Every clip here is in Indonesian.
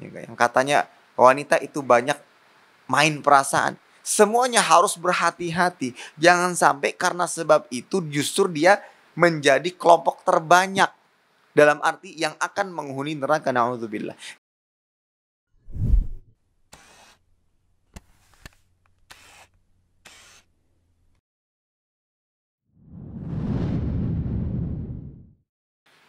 Ya, yang katanya wanita itu banyak main perasaan. Semuanya harus berhati-hati. Jangan sampai karena sebab itu justru dia menjadi kelompok terbanyak dalam arti yang akan menghuni neraka naudzubillah.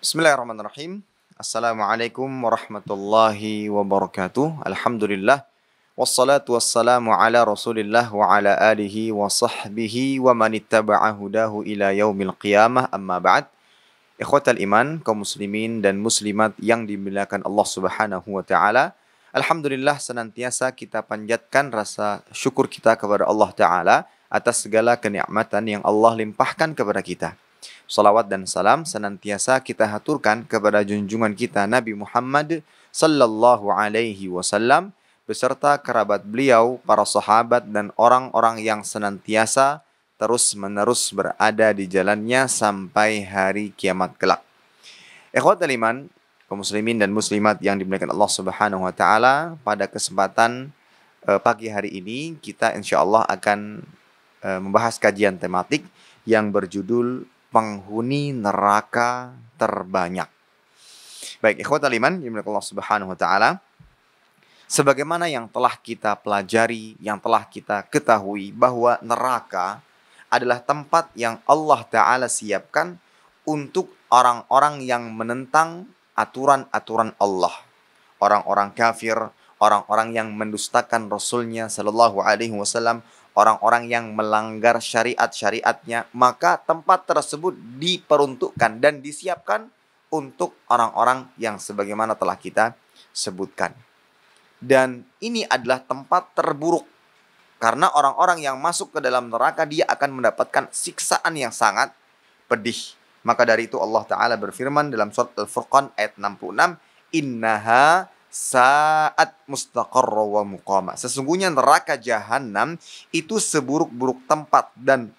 Bismillahirrahmanirrahim. Assalamualaikum warahmatullahi wabarakatuh. Alhamdulillah. Wassalatu wassalamu ala rasulillah wa ala alihi wa sahbihi wa man hudahu ila yaumil qiyamah amma ba'd. Ikhwatal iman, kaum muslimin dan muslimat yang dimuliakan Allah subhanahu wa ta'ala. Alhamdulillah senantiasa kita panjatkan rasa syukur kita kepada Allah Ta'ala atas segala kenikmatan yang Allah limpahkan kepada kita. Salawat dan salam senantiasa kita haturkan kepada junjungan kita Nabi Muhammad sallallahu alaihi wasallam beserta kerabat beliau, para sahabat dan orang-orang yang senantiasa terus-menerus berada di jalannya sampai hari kiamat kelak. Ikhwat aliman, kaum muslimin dan muslimat yang dimuliakan Allah Subhanahu wa taala, pada kesempatan eh, pagi hari ini kita insyaallah akan eh, membahas kajian tematik yang berjudul penghuni neraka terbanyak. Baik, ikhwat aliman, Allah subhanahu wa ta'ala. Sebagaimana yang telah kita pelajari, yang telah kita ketahui bahwa neraka adalah tempat yang Allah Ta'ala siapkan untuk orang-orang yang menentang aturan-aturan Allah. Orang-orang kafir, orang-orang yang mendustakan Rasulnya Shallallahu Alaihi Wasallam, orang-orang yang melanggar syariat-syariatnya, maka tempat tersebut diperuntukkan dan disiapkan untuk orang-orang yang sebagaimana telah kita sebutkan. Dan ini adalah tempat terburuk karena orang-orang yang masuk ke dalam neraka dia akan mendapatkan siksaan yang sangat pedih. Maka dari itu Allah Ta'ala berfirman dalam surat Al-Furqan ayat 66, Innaha saat mustaqor wa muqama. Sesungguhnya neraka jahanam itu seburuk-buruk tempat dan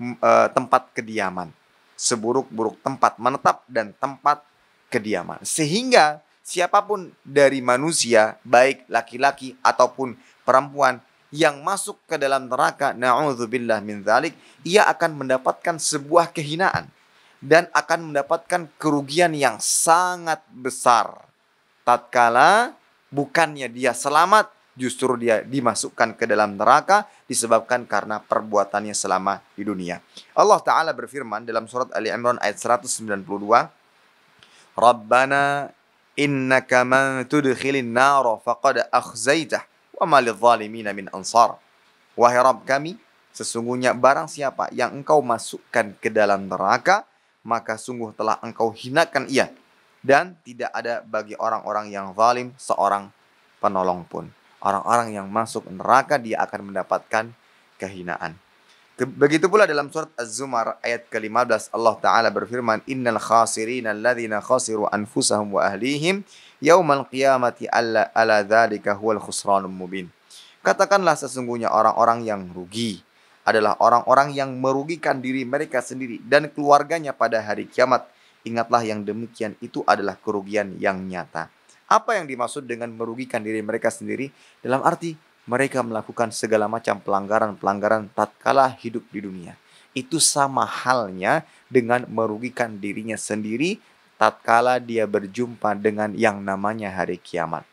e, tempat kediaman. Seburuk-buruk tempat menetap dan tempat kediaman. Sehingga siapapun dari manusia, baik laki-laki ataupun perempuan yang masuk ke dalam neraka, na'udzubillah min zalik, ia akan mendapatkan sebuah kehinaan dan akan mendapatkan kerugian yang sangat besar tatkala bukannya dia selamat justru dia dimasukkan ke dalam neraka disebabkan karena perbuatannya selama di dunia. Allah taala berfirman dalam surat Ali Imran ayat 192 Rabbana innaka man tudkhilin nara faqad akhzaitah wa ma lidzalimina min ansar. Wahai Rabb kami, sesungguhnya barang siapa yang engkau masukkan ke dalam neraka, maka sungguh telah engkau hinakan ia dan tidak ada bagi orang-orang yang zalim seorang penolong pun. Orang-orang yang masuk neraka dia akan mendapatkan kehinaan. Begitu pula dalam surat Az-Zumar ayat ke-15 Allah Ta'ala berfirman Innal khasirina alladhina khasiru anfusahum wa ahlihim Yawmal qiyamati alla ala dhalika huwal khusranum mubin Katakanlah sesungguhnya orang-orang yang rugi adalah orang-orang yang merugikan diri mereka sendiri dan keluarganya pada hari kiamat Ingatlah yang demikian itu adalah kerugian yang nyata. Apa yang dimaksud dengan merugikan diri mereka sendiri? Dalam arti mereka melakukan segala macam pelanggaran-pelanggaran tatkala hidup di dunia. Itu sama halnya dengan merugikan dirinya sendiri tatkala dia berjumpa dengan yang namanya hari kiamat.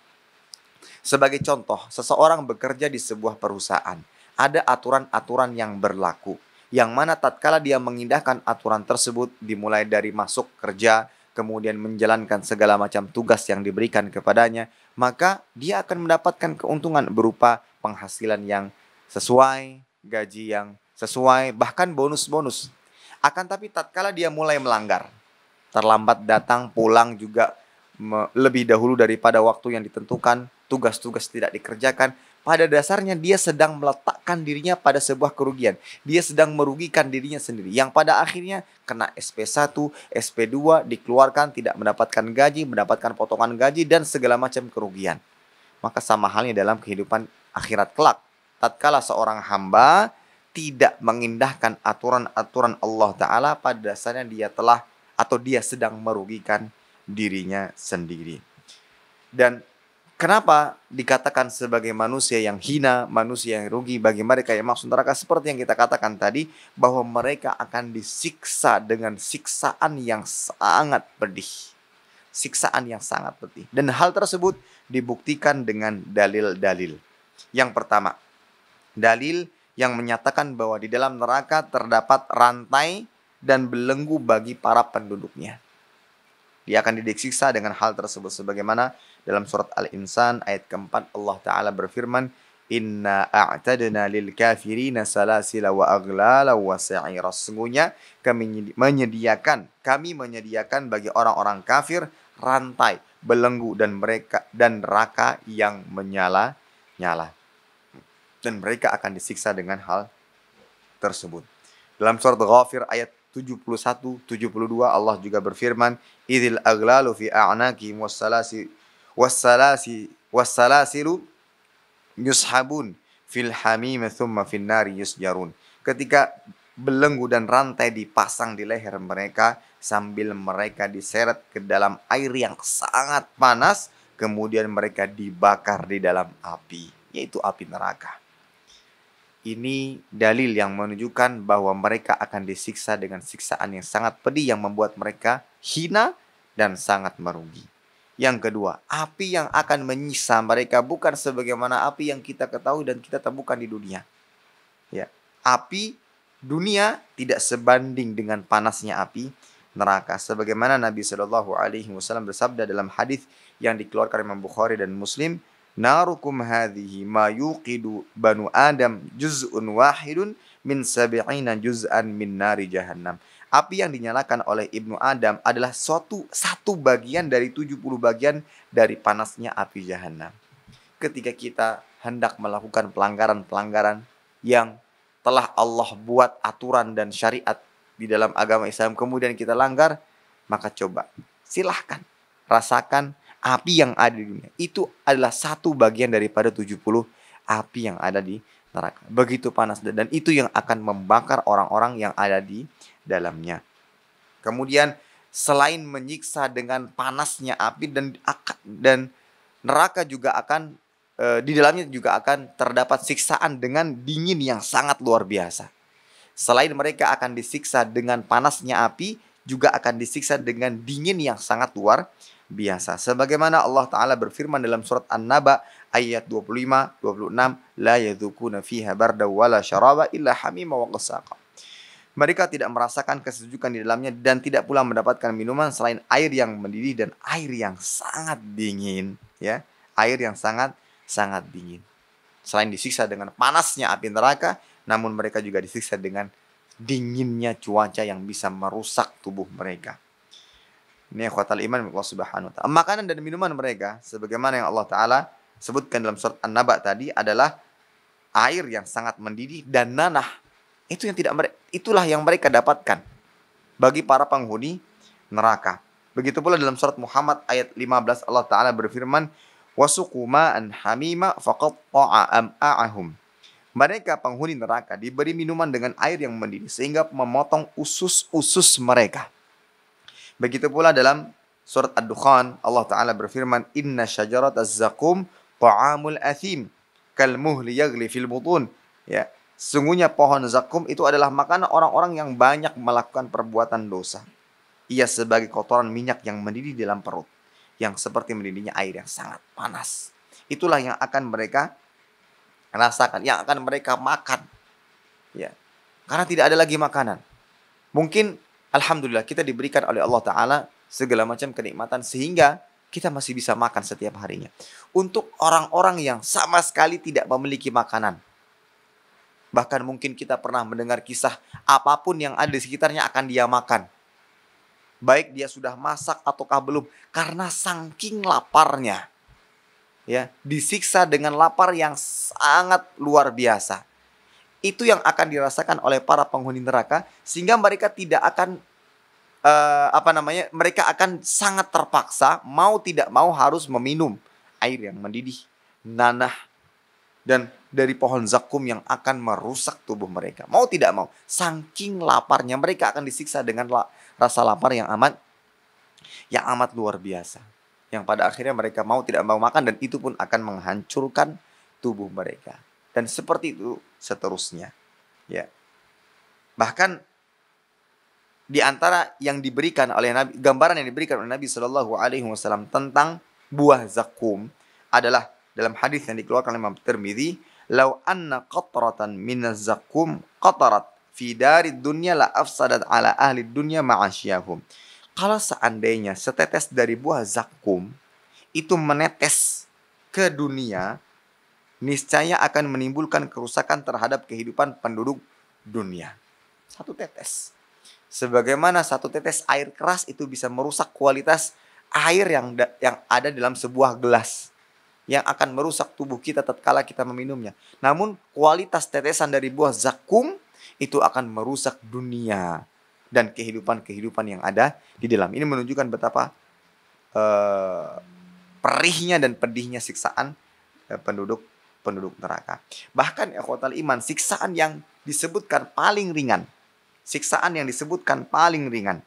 Sebagai contoh, seseorang bekerja di sebuah perusahaan. Ada aturan-aturan yang berlaku yang mana tatkala dia mengindahkan aturan tersebut dimulai dari masuk kerja, kemudian menjalankan segala macam tugas yang diberikan kepadanya, maka dia akan mendapatkan keuntungan berupa penghasilan yang sesuai, gaji yang sesuai, bahkan bonus-bonus. Akan tapi tatkala dia mulai melanggar, terlambat datang, pulang juga lebih dahulu daripada waktu yang ditentukan, tugas-tugas tidak dikerjakan, pada dasarnya dia sedang meletakkan dirinya pada sebuah kerugian. Dia sedang merugikan dirinya sendiri yang pada akhirnya kena SP1, SP2 dikeluarkan tidak mendapatkan gaji, mendapatkan potongan gaji dan segala macam kerugian. Maka sama halnya dalam kehidupan akhirat kelak. Tatkala seorang hamba tidak mengindahkan aturan-aturan Allah taala pada dasarnya dia telah atau dia sedang merugikan dirinya sendiri. Dan Kenapa dikatakan sebagai manusia yang hina, manusia yang rugi bagi mereka yang maksud neraka seperti yang kita katakan tadi bahwa mereka akan disiksa dengan siksaan yang sangat pedih. Siksaan yang sangat pedih. Dan hal tersebut dibuktikan dengan dalil-dalil. Yang pertama, dalil yang menyatakan bahwa di dalam neraka terdapat rantai dan belenggu bagi para penduduknya. Dia akan disiksa dengan hal tersebut sebagaimana dalam surat Al-Insan ayat keempat Allah taala berfirman Inna a'tadna lil kafirina salasila wa aglala wa sa'ira. Sesungguhnya kami menyediakan, kami menyediakan bagi orang-orang kafir rantai, belenggu dan mereka dan neraka yang menyala-nyala. Dan mereka akan disiksa dengan hal tersebut. Dalam surat Ghafir ayat 71, 72 Allah juga berfirman, "Idzil aglalu fi a'naqi wassalasi wassalasi wassalasiru yushabun fil hamim thumma fin nari yusjarun." Ketika belenggu dan rantai dipasang di leher mereka sambil mereka diseret ke dalam air yang sangat panas, kemudian mereka dibakar di dalam api, yaitu api neraka. Ini dalil yang menunjukkan bahwa mereka akan disiksa dengan siksaan yang sangat pedih yang membuat mereka hina dan sangat merugi. Yang kedua, api yang akan menyiksa mereka bukan sebagaimana api yang kita ketahui dan kita temukan di dunia. Ya, api dunia tidak sebanding dengan panasnya api neraka sebagaimana Nabi Shallallahu alaihi wasallam bersabda dalam hadis yang dikeluarkan Imam Bukhari dan Muslim narukum hadhihi ma yuqidu banu adam juz'un wahidun min sabi'ina juz'an min nari jahannam. Api yang dinyalakan oleh Ibnu Adam adalah suatu satu bagian dari 70 bagian dari panasnya api jahanam. Ketika kita hendak melakukan pelanggaran-pelanggaran yang telah Allah buat aturan dan syariat di dalam agama Islam kemudian kita langgar, maka coba silahkan rasakan api yang ada di dunia itu adalah satu bagian daripada 70 api yang ada di neraka. Begitu panas dan itu yang akan membakar orang-orang yang ada di dalamnya. Kemudian selain menyiksa dengan panasnya api dan dan neraka juga akan e, di dalamnya juga akan terdapat siksaan dengan dingin yang sangat luar biasa. Selain mereka akan disiksa dengan panasnya api, juga akan disiksa dengan dingin yang sangat luar biasa biasa. Sebagaimana Allah Ta'ala berfirman dalam surat An-Naba ayat 25, 26, La yadhukuna fiha barda wala syaraba illa hamima wa qasaka. Mereka tidak merasakan kesejukan di dalamnya dan tidak pula mendapatkan minuman selain air yang mendidih dan air yang sangat dingin. ya Air yang sangat, sangat dingin. Selain disiksa dengan panasnya api neraka, namun mereka juga disiksa dengan dinginnya cuaca yang bisa merusak tubuh mereka. Ini khuatal iman Allah Subhanahu wa taala. Makanan dan minuman mereka sebagaimana yang Allah taala sebutkan dalam surat An-Naba tadi adalah air yang sangat mendidih dan nanah. Itu yang tidak itulah yang mereka dapatkan bagi para penghuni neraka. Begitu pula dalam surat Muhammad ayat 15 Allah taala berfirman, Wasukuma an hamima faqatta'a am'a'ahum." Mereka penghuni neraka diberi minuman dengan air yang mendidih sehingga memotong usus-usus mereka. Begitu pula dalam surat Ad-Dukhan Allah Ta'ala berfirman Inna syajarat az-zakum ta'amul athim muhli yagli fil butun ya sungguhnya pohon zakum itu adalah makanan orang-orang yang banyak melakukan perbuatan dosa ia sebagai kotoran minyak yang mendidih dalam perut yang seperti mendidihnya air yang sangat panas itulah yang akan mereka rasakan yang akan mereka makan ya karena tidak ada lagi makanan mungkin Alhamdulillah kita diberikan oleh Allah Ta'ala segala macam kenikmatan sehingga kita masih bisa makan setiap harinya. Untuk orang-orang yang sama sekali tidak memiliki makanan. Bahkan mungkin kita pernah mendengar kisah apapun yang ada di sekitarnya akan dia makan. Baik dia sudah masak ataukah belum karena saking laparnya. Ya, disiksa dengan lapar yang sangat luar biasa itu yang akan dirasakan oleh para penghuni neraka sehingga mereka tidak akan uh, apa namanya mereka akan sangat terpaksa mau tidak mau harus meminum air yang mendidih nanah dan dari pohon zakum yang akan merusak tubuh mereka mau tidak mau saking laparnya mereka akan disiksa dengan la rasa lapar yang amat yang amat luar biasa yang pada akhirnya mereka mau tidak mau makan dan itu pun akan menghancurkan tubuh mereka dan seperti itu seterusnya. Ya. Bahkan di antara yang diberikan oleh Nabi, gambaran yang diberikan oleh Nabi Shallallahu Alaihi Wasallam tentang buah zakum adalah dalam hadis yang dikeluarkan oleh Imam Termedi, "Lau anna qataratan min zakum qatarat fi dari dunya la afsadat ala ahli dunya ma'asyahum." Kalau seandainya setetes dari buah zakum itu menetes ke dunia, niscaya akan menimbulkan kerusakan terhadap kehidupan penduduk dunia. Satu tetes. Sebagaimana satu tetes air keras itu bisa merusak kualitas air yang yang ada dalam sebuah gelas yang akan merusak tubuh kita tatkala kita meminumnya. Namun kualitas tetesan dari buah zakum itu akan merusak dunia dan kehidupan-kehidupan yang ada di dalam. Ini menunjukkan betapa uh, perihnya dan pedihnya siksaan uh, penduduk penduduk neraka. Bahkan ekotal iman, siksaan yang disebutkan paling ringan. Siksaan yang disebutkan paling ringan.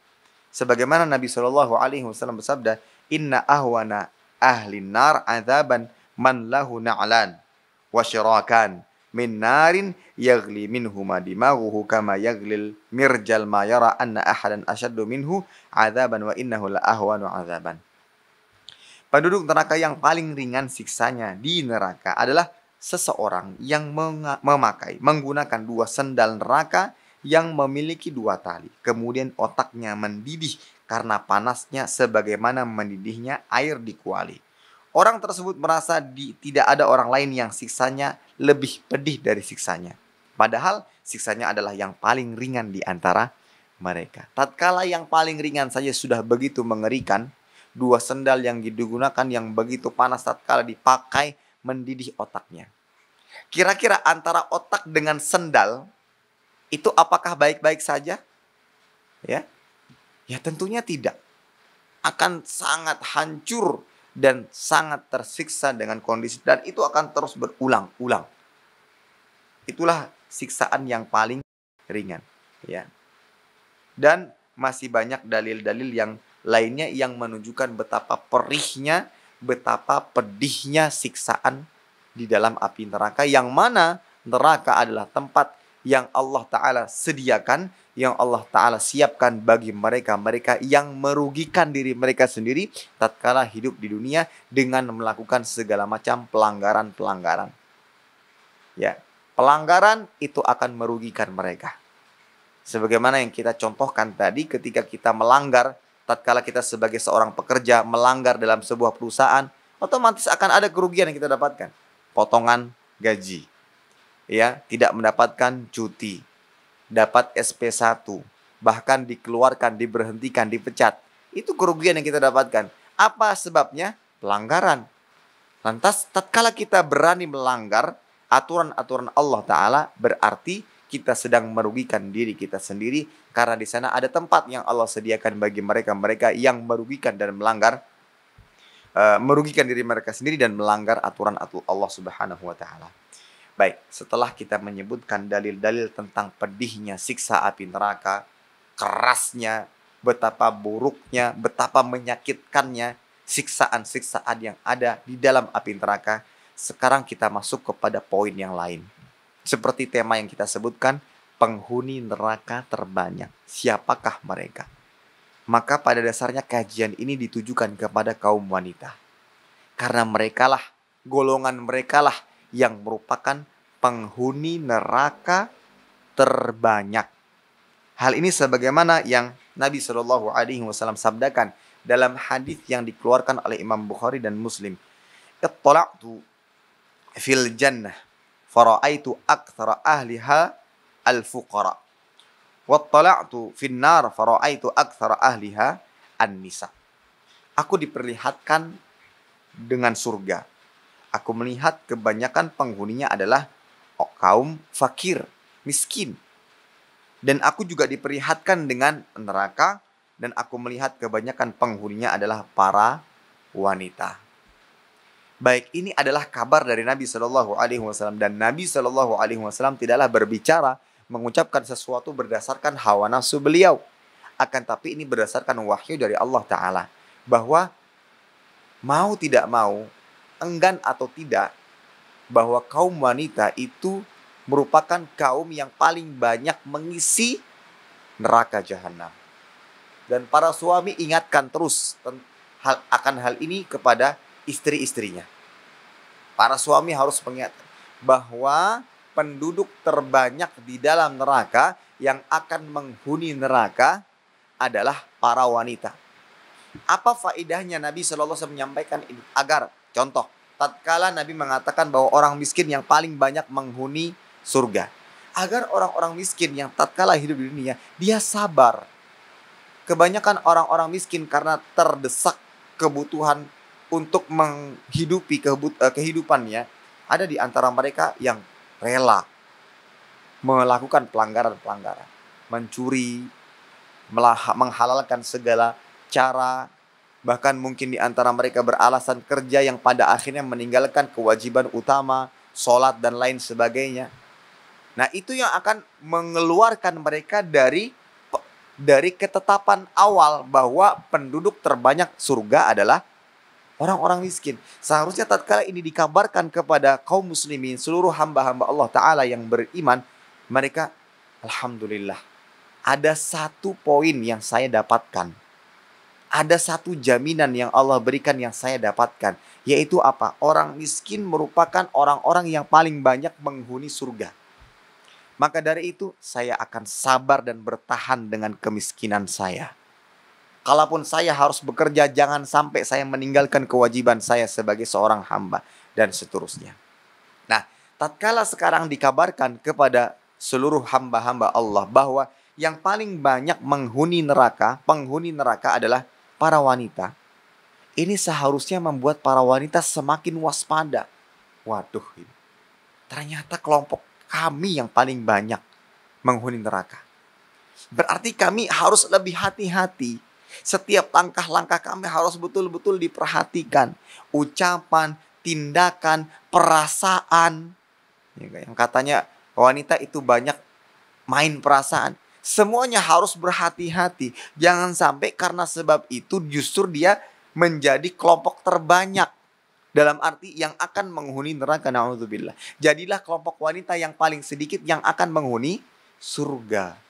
Sebagaimana Nabi Shallallahu alaihi wasallam bersabda, "Inna ahwana ahli nar azaban man lahu na'lan wa syirakan min narin yagli minhuma dimaghuhu kama yaglil mirjal ma yara anna ahadan asyaddu minhu azaban wa innahu la ahwanu azaban." Penduduk neraka yang paling ringan siksanya di neraka adalah seseorang yang memakai, menggunakan dua sendal neraka yang memiliki dua tali. Kemudian otaknya mendidih karena panasnya sebagaimana mendidihnya air di kuali. Orang tersebut merasa di, tidak ada orang lain yang siksanya lebih pedih dari siksanya. Padahal siksanya adalah yang paling ringan di antara mereka. Tatkala yang paling ringan saja sudah begitu mengerikan, dua sendal yang digunakan yang begitu panas tatkala dipakai mendidih otaknya. Kira-kira antara otak dengan sendal itu apakah baik-baik saja? Ya. Ya tentunya tidak. Akan sangat hancur dan sangat tersiksa dengan kondisi dan itu akan terus berulang-ulang. Itulah siksaan yang paling ringan, ya. Dan masih banyak dalil-dalil yang lainnya yang menunjukkan betapa perihnya betapa pedihnya siksaan di dalam api neraka yang mana neraka adalah tempat yang Allah Ta'ala sediakan, yang Allah Ta'ala siapkan bagi mereka-mereka yang merugikan diri mereka sendiri tatkala hidup di dunia dengan melakukan segala macam pelanggaran-pelanggaran. Ya, pelanggaran itu akan merugikan mereka. Sebagaimana yang kita contohkan tadi ketika kita melanggar tatkala kita sebagai seorang pekerja melanggar dalam sebuah perusahaan, otomatis akan ada kerugian yang kita dapatkan. Potongan gaji. Ya, tidak mendapatkan cuti. Dapat SP1, bahkan dikeluarkan, diberhentikan, dipecat. Itu kerugian yang kita dapatkan. Apa sebabnya? Pelanggaran. Lantas tatkala kita berani melanggar aturan-aturan Allah taala berarti kita sedang merugikan diri kita sendiri karena di sana ada tempat yang Allah sediakan bagi mereka mereka yang merugikan dan melanggar uh, merugikan diri mereka sendiri dan melanggar aturan atur Allah Subhanahu wa taala. Baik, setelah kita menyebutkan dalil-dalil tentang pedihnya siksa api neraka, kerasnya, betapa buruknya, betapa menyakitkannya siksaan-siksaan yang ada di dalam api neraka, sekarang kita masuk kepada poin yang lain seperti tema yang kita sebutkan, penghuni neraka terbanyak. Siapakah mereka? Maka pada dasarnya kajian ini ditujukan kepada kaum wanita. Karena merekalah, golongan merekalah yang merupakan penghuni neraka terbanyak. Hal ini sebagaimana yang Nabi Shallallahu Alaihi Wasallam sabdakan dalam hadis yang dikeluarkan oleh Imam Bukhari dan Muslim. tu fil jannah fara'aitu aktsara ahliha al-fuqara. Wattala'tu fin fara'aitu aktsara ahliha Aku diperlihatkan dengan surga. Aku melihat kebanyakan penghuninya adalah kaum fakir, miskin. Dan aku juga diperlihatkan dengan neraka dan aku melihat kebanyakan penghuninya adalah para wanita baik ini adalah kabar dari Nabi Shallallahu Alaihi Wasallam dan Nabi Shallallahu Alaihi Wasallam tidaklah berbicara mengucapkan sesuatu berdasarkan hawa nafsu beliau akan tapi ini berdasarkan wahyu dari Allah Ta'ala bahwa mau tidak mau enggan atau tidak bahwa kaum wanita itu merupakan kaum yang paling banyak mengisi neraka jahanam dan para suami ingatkan terus hal, akan hal ini kepada istri-istrinya. Para suami harus mengingat bahwa penduduk terbanyak di dalam neraka yang akan menghuni neraka adalah para wanita. Apa faidahnya Nabi SAW menyampaikan ini? Agar contoh, tatkala Nabi mengatakan bahwa orang miskin yang paling banyak menghuni surga, agar orang-orang miskin yang tatkala hidup di dunia dia sabar. Kebanyakan orang-orang miskin karena terdesak kebutuhan untuk menghidupi eh, kehidupannya ada di antara mereka yang rela melakukan pelanggaran-pelanggaran, mencuri, menghalalkan segala cara, bahkan mungkin di antara mereka beralasan kerja yang pada akhirnya meninggalkan kewajiban utama, sholat dan lain sebagainya. Nah itu yang akan mengeluarkan mereka dari dari ketetapan awal bahwa penduduk terbanyak surga adalah orang-orang miskin. Seharusnya tatkala ini dikabarkan kepada kaum muslimin, seluruh hamba-hamba Allah Ta'ala yang beriman, mereka, Alhamdulillah, ada satu poin yang saya dapatkan. Ada satu jaminan yang Allah berikan yang saya dapatkan. Yaitu apa? Orang miskin merupakan orang-orang yang paling banyak menghuni surga. Maka dari itu, saya akan sabar dan bertahan dengan kemiskinan saya Kalaupun saya harus bekerja, jangan sampai saya meninggalkan kewajiban saya sebagai seorang hamba dan seterusnya. Nah, tatkala sekarang dikabarkan kepada seluruh hamba-hamba Allah bahwa yang paling banyak menghuni neraka, penghuni neraka adalah para wanita. Ini seharusnya membuat para wanita semakin waspada. Waduh, ternyata kelompok kami yang paling banyak menghuni neraka. Berarti kami harus lebih hati-hati setiap langkah-langkah kami harus betul-betul diperhatikan. Ucapan, tindakan, perasaan. Ya, yang katanya wanita itu banyak main perasaan. Semuanya harus berhati-hati. Jangan sampai karena sebab itu justru dia menjadi kelompok terbanyak dalam arti yang akan menghuni neraka naudzubillah. Jadilah kelompok wanita yang paling sedikit yang akan menghuni surga.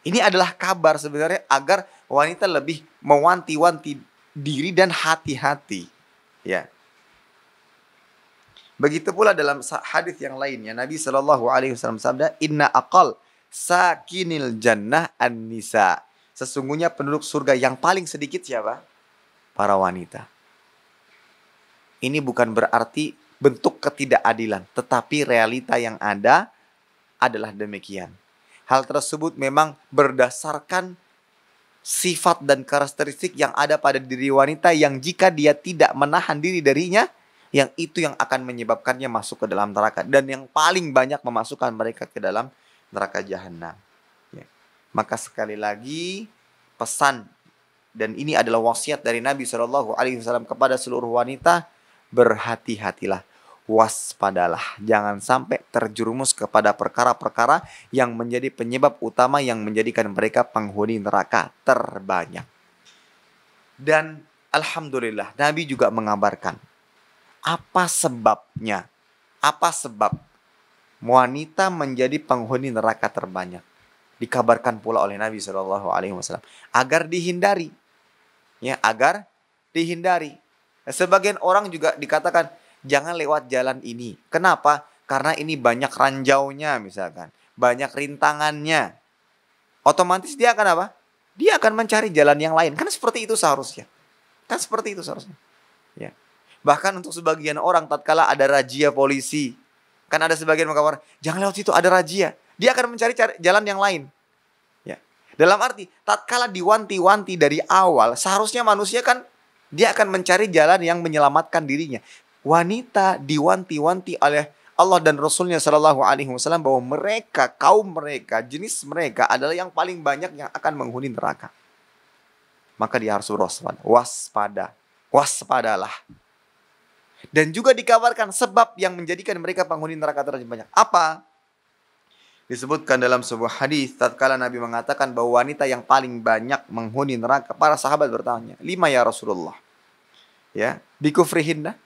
Ini adalah kabar sebenarnya agar wanita lebih mewanti-wanti diri dan hati-hati. Ya. Begitu pula dalam hadis yang lainnya Nabi Shallallahu Alaihi Wasallam sabda, Inna akal sakinil jannah an nisa. Sesungguhnya penduduk surga yang paling sedikit siapa? Para wanita. Ini bukan berarti bentuk ketidakadilan, tetapi realita yang ada adalah demikian. Hal tersebut memang berdasarkan sifat dan karakteristik yang ada pada diri wanita yang jika dia tidak menahan diri darinya, yang itu yang akan menyebabkannya masuk ke dalam neraka dan yang paling banyak memasukkan mereka ke dalam neraka jahanam. Ya. Maka sekali lagi pesan dan ini adalah wasiat dari Nabi Shallallahu Alaihi Wasallam kepada seluruh wanita berhati-hatilah waspadalah. Jangan sampai terjerumus kepada perkara-perkara yang menjadi penyebab utama yang menjadikan mereka penghuni neraka terbanyak. Dan alhamdulillah, Nabi juga mengabarkan apa sebabnya, apa sebab wanita menjadi penghuni neraka terbanyak. Dikabarkan pula oleh Nabi saw agar dihindari, ya agar dihindari. Sebagian orang juga dikatakan jangan lewat jalan ini. Kenapa? Karena ini banyak ranjaunya misalkan, banyak rintangannya. Otomatis dia akan apa? Dia akan mencari jalan yang lain. Kan seperti itu seharusnya. Kan seperti itu seharusnya. Ya. Bahkan untuk sebagian orang tatkala ada razia polisi, kan ada sebagian orang jangan lewat situ ada razia. Dia akan mencari jalan yang lain. Ya. Dalam arti tatkala diwanti-wanti dari awal, seharusnya manusia kan dia akan mencari jalan yang menyelamatkan dirinya wanita diwanti-wanti oleh Allah dan Rasulnya Shallallahu Alaihi Wasallam bahwa mereka kaum mereka jenis mereka adalah yang paling banyak yang akan menghuni neraka. Maka dia harus waspada, waspada, waspadalah. Dan juga dikabarkan sebab yang menjadikan mereka penghuni neraka banyak Apa? disebutkan dalam sebuah hadis tatkala Nabi mengatakan bahwa wanita yang paling banyak menghuni neraka para sahabat bertanya lima ya Rasulullah ya bikufrihinna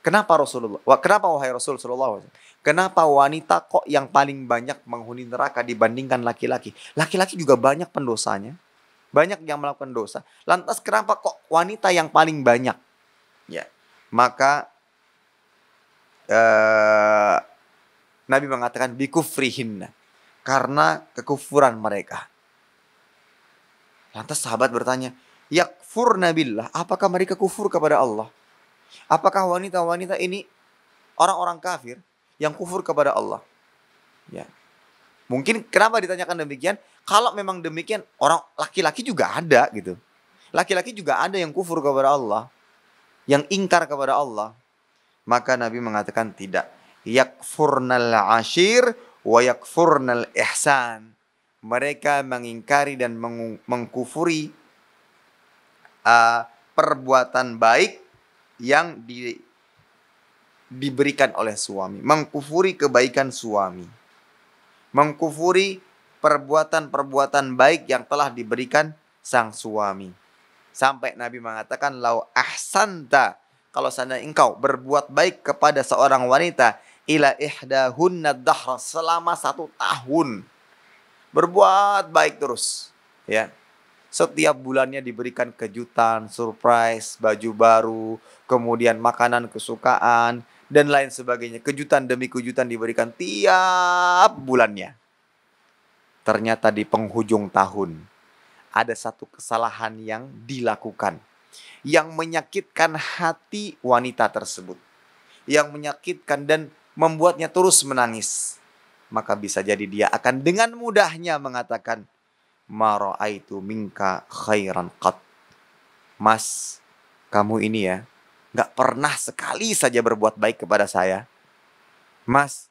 Kenapa Rasulullah? Kenapa wahai Rasul Kenapa wanita kok yang paling banyak menghuni neraka dibandingkan laki-laki? Laki-laki juga banyak pendosanya, banyak yang melakukan dosa. Lantas kenapa kok wanita yang paling banyak? Ya, maka uh, Nabi mengatakan bikufrihinna karena kekufuran mereka. Lantas sahabat bertanya, yakfur nabilah, apakah mereka kufur kepada Allah? Apakah wanita-wanita ini orang-orang kafir yang kufur kepada Allah? Ya. Mungkin kenapa ditanyakan demikian? Kalau memang demikian, orang laki-laki juga ada gitu. Laki-laki juga ada yang kufur kepada Allah, yang ingkar kepada Allah. Maka Nabi mengatakan tidak. Yakfurnal ashir wa yakfurnal ihsan. Mereka mengingkari dan mengkufuri uh, perbuatan baik yang di, diberikan oleh suami, mengkufuri kebaikan suami, mengkufuri perbuatan-perbuatan baik yang telah diberikan sang suami. Sampai Nabi mengatakan lau ahsanta kalau sana engkau berbuat baik kepada seorang wanita ila ihdahunna dahra selama satu tahun. Berbuat baik terus. Ya, setiap bulannya diberikan kejutan, surprise, baju baru, kemudian makanan kesukaan, dan lain sebagainya. Kejutan demi kejutan diberikan tiap bulannya. Ternyata di penghujung tahun ada satu kesalahan yang dilakukan yang menyakitkan hati wanita tersebut, yang menyakitkan dan membuatnya terus menangis. Maka bisa jadi dia akan dengan mudahnya mengatakan, itu minka khairan qat. Mas, kamu ini ya, nggak pernah sekali saja berbuat baik kepada saya. Mas,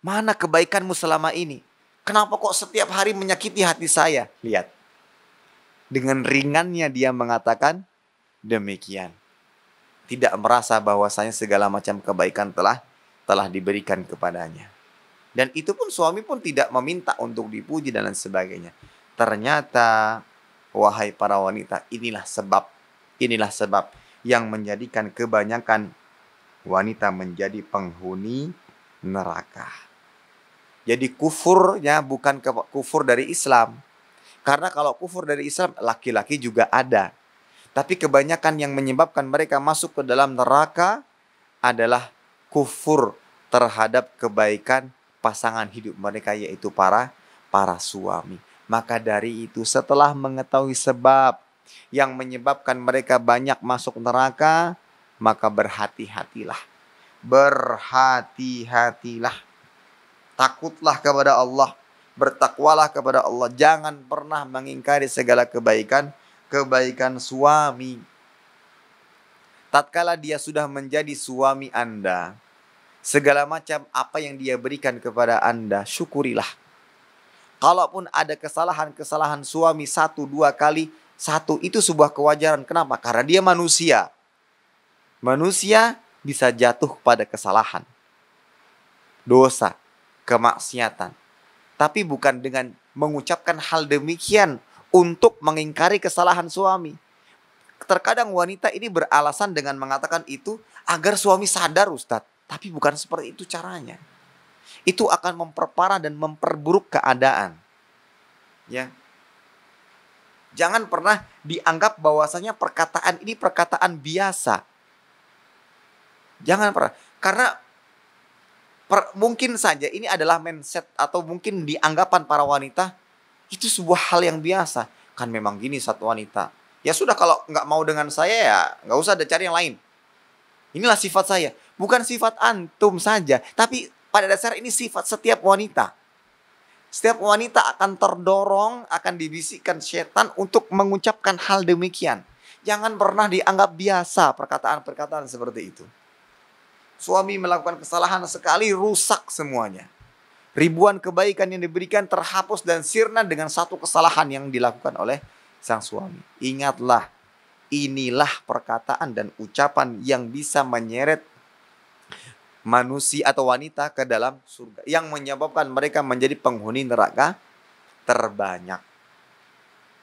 mana kebaikanmu selama ini? Kenapa kok setiap hari menyakiti hati saya? Lihat. Dengan ringannya dia mengatakan demikian. Tidak merasa bahwasanya segala macam kebaikan telah telah diberikan kepadanya. Dan itu pun suami pun tidak meminta untuk dipuji dan lain sebagainya. Ternyata, wahai para wanita, inilah sebab, inilah sebab yang menjadikan kebanyakan wanita menjadi penghuni neraka. Jadi kufurnya bukan kufur dari Islam. Karena kalau kufur dari Islam, laki-laki juga ada. Tapi kebanyakan yang menyebabkan mereka masuk ke dalam neraka adalah kufur terhadap kebaikan pasangan hidup mereka yaitu para para suami. Maka dari itu setelah mengetahui sebab yang menyebabkan mereka banyak masuk neraka, maka berhati-hatilah. Berhati-hatilah. Takutlah kepada Allah, bertakwalah kepada Allah. Jangan pernah mengingkari segala kebaikan, kebaikan suami. Tatkala dia sudah menjadi suami Anda, segala macam apa yang dia berikan kepada Anda, syukurilah Kalaupun ada kesalahan-kesalahan suami satu dua kali, satu itu sebuah kewajaran. Kenapa? Karena dia manusia. Manusia bisa jatuh pada kesalahan. Dosa, kemaksiatan. Tapi bukan dengan mengucapkan hal demikian untuk mengingkari kesalahan suami. Terkadang wanita ini beralasan dengan mengatakan itu agar suami sadar Ustadz. Tapi bukan seperti itu caranya itu akan memperparah dan memperburuk keadaan. Ya. Jangan pernah dianggap bahwasanya perkataan ini perkataan biasa. Jangan pernah karena per, mungkin saja ini adalah mindset atau mungkin dianggapan para wanita itu sebuah hal yang biasa. Kan memang gini satu wanita. Ya sudah kalau nggak mau dengan saya ya nggak usah ada cari yang lain. Inilah sifat saya. Bukan sifat antum saja, tapi pada dasar ini sifat setiap wanita. Setiap wanita akan terdorong, akan dibisikkan setan untuk mengucapkan hal demikian. Jangan pernah dianggap biasa perkataan-perkataan seperti itu. Suami melakukan kesalahan sekali rusak semuanya. Ribuan kebaikan yang diberikan terhapus dan sirna dengan satu kesalahan yang dilakukan oleh sang suami. Ingatlah, inilah perkataan dan ucapan yang bisa menyeret manusia atau wanita ke dalam surga yang menyebabkan mereka menjadi penghuni neraka terbanyak.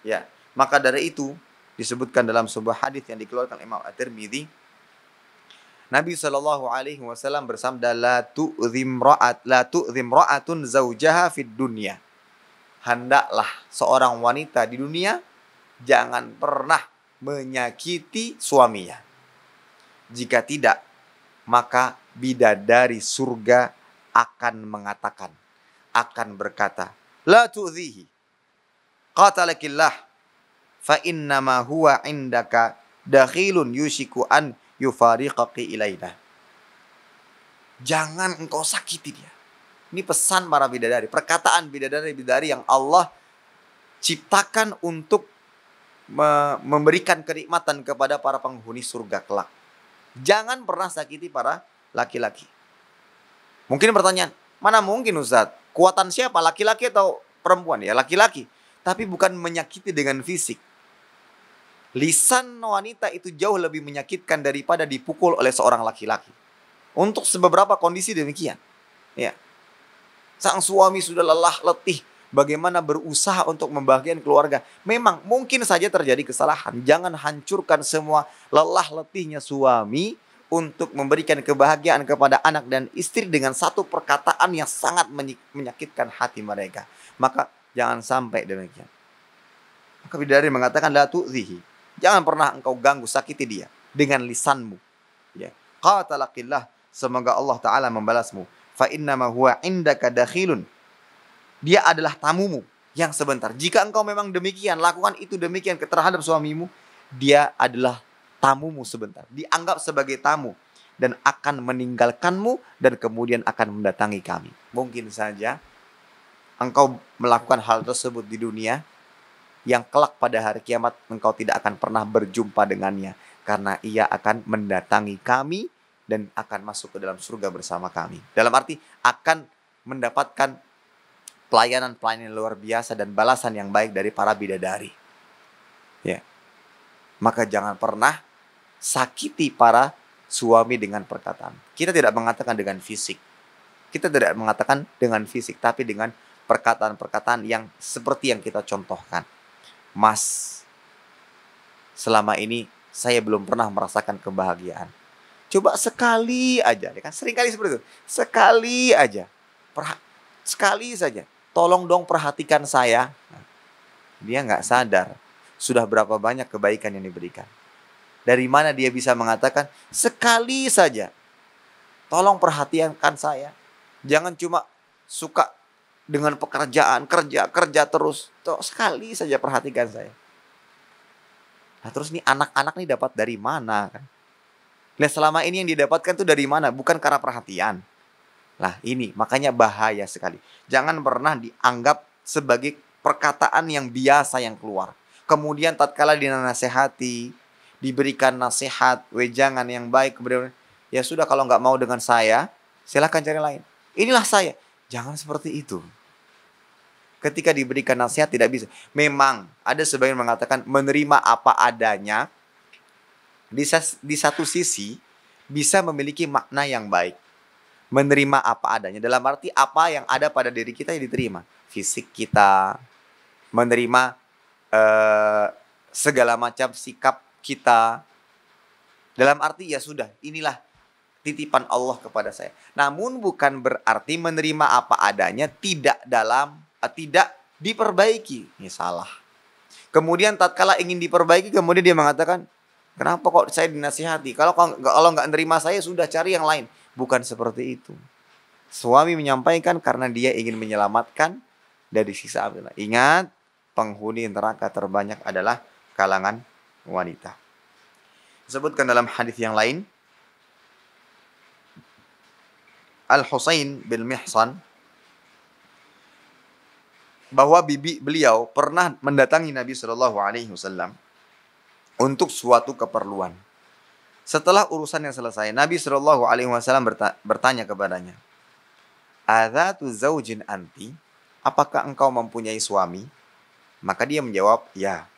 Ya, maka dari itu disebutkan dalam sebuah hadis yang dikeluarkan Imam At-Tirmidzi Nabi Shallallahu alaihi wasallam bersabda la tu'zim ra'at la tu'zim ra'atun zaujaha fid dunya. Hendaklah seorang wanita di dunia jangan pernah menyakiti suaminya. Jika tidak, maka bidadari surga akan mengatakan, akan berkata, La tu'zihi, qatalakillah, fa innama huwa indaka dakhilun yusiku an yufariqaki ilaina. Jangan engkau sakiti dia. Ini pesan para bidadari, perkataan bidadari-bidadari yang Allah ciptakan untuk memberikan kenikmatan kepada para penghuni surga kelak. Jangan pernah sakiti para laki-laki. Mungkin pertanyaan, mana mungkin Ustaz? Kuatan siapa? Laki-laki atau perempuan? Ya laki-laki. Tapi bukan menyakiti dengan fisik. Lisan wanita itu jauh lebih menyakitkan daripada dipukul oleh seorang laki-laki. Untuk seberapa kondisi demikian. Ya. Sang suami sudah lelah, letih, bagaimana berusaha untuk membahagiakan keluarga. Memang mungkin saja terjadi kesalahan. Jangan hancurkan semua lelah letihnya suami untuk memberikan kebahagiaan kepada anak dan istri dengan satu perkataan yang sangat menyakitkan hati mereka. Maka jangan sampai demikian. Maka bidadari mengatakan la tu'zihi. Jangan pernah engkau ganggu sakiti dia dengan lisanmu. Ya. Qatalaqillah semoga Allah taala membalasmu. Fa innama huwa indaka dakhilun dia adalah tamumu yang sebentar. Jika engkau memang demikian, lakukan itu demikian terhadap suamimu, dia adalah tamumu sebentar. Dianggap sebagai tamu dan akan meninggalkanmu dan kemudian akan mendatangi kami. Mungkin saja engkau melakukan hal tersebut di dunia yang kelak pada hari kiamat engkau tidak akan pernah berjumpa dengannya karena ia akan mendatangi kami dan akan masuk ke dalam surga bersama kami. Dalam arti akan mendapatkan pelayanan-pelayanan luar biasa dan balasan yang baik dari para bidadari. Ya. Maka jangan pernah sakiti para suami dengan perkataan. Kita tidak mengatakan dengan fisik. Kita tidak mengatakan dengan fisik, tapi dengan perkataan-perkataan yang seperti yang kita contohkan. Mas, selama ini saya belum pernah merasakan kebahagiaan. Coba sekali aja, ya kan? Sering kali seperti itu. Sekali aja. Sekali saja tolong dong perhatikan saya. Dia nggak sadar sudah berapa banyak kebaikan yang diberikan. Dari mana dia bisa mengatakan, sekali saja, tolong perhatikan saya. Jangan cuma suka dengan pekerjaan, kerja, kerja terus. Tuh, sekali saja perhatikan saya. Nah terus nih anak-anak nih dapat dari mana? Kan? Nah selama ini yang didapatkan tuh dari mana? Bukan karena perhatian lah ini makanya bahaya sekali. Jangan pernah dianggap sebagai perkataan yang biasa yang keluar. Kemudian tatkala dinasehati, diberikan nasihat, wejangan yang baik kemudian ya sudah kalau nggak mau dengan saya, silahkan cari lain. Inilah saya. Jangan seperti itu. Ketika diberikan nasihat tidak bisa. Memang ada sebagian mengatakan menerima apa adanya di satu sisi bisa memiliki makna yang baik menerima apa adanya. Dalam arti apa yang ada pada diri kita yang diterima. Fisik kita, menerima eh, segala macam sikap kita. Dalam arti ya sudah, inilah titipan Allah kepada saya. Namun bukan berarti menerima apa adanya tidak dalam eh, tidak diperbaiki. Ini salah. Kemudian tatkala ingin diperbaiki kemudian dia mengatakan, "Kenapa kok saya dinasihati? Kalau kalau nggak nerima saya sudah cari yang lain." Bukan seperti itu. Suami menyampaikan karena dia ingin menyelamatkan dari sisa Abdullah. Ingat, penghuni neraka terbanyak adalah kalangan wanita. Sebutkan dalam hadis yang lain. Al-Husain bin Mihsan bahwa bibi beliau pernah mendatangi Nabi Shallallahu Alaihi Wasallam untuk suatu keperluan. Setelah urusan yang selesai, Nabi Shallallahu Alaihi Wasallam bertanya kepadanya, tu zaujin anti? Apakah engkau mempunyai suami?" Maka dia menjawab, "Ya."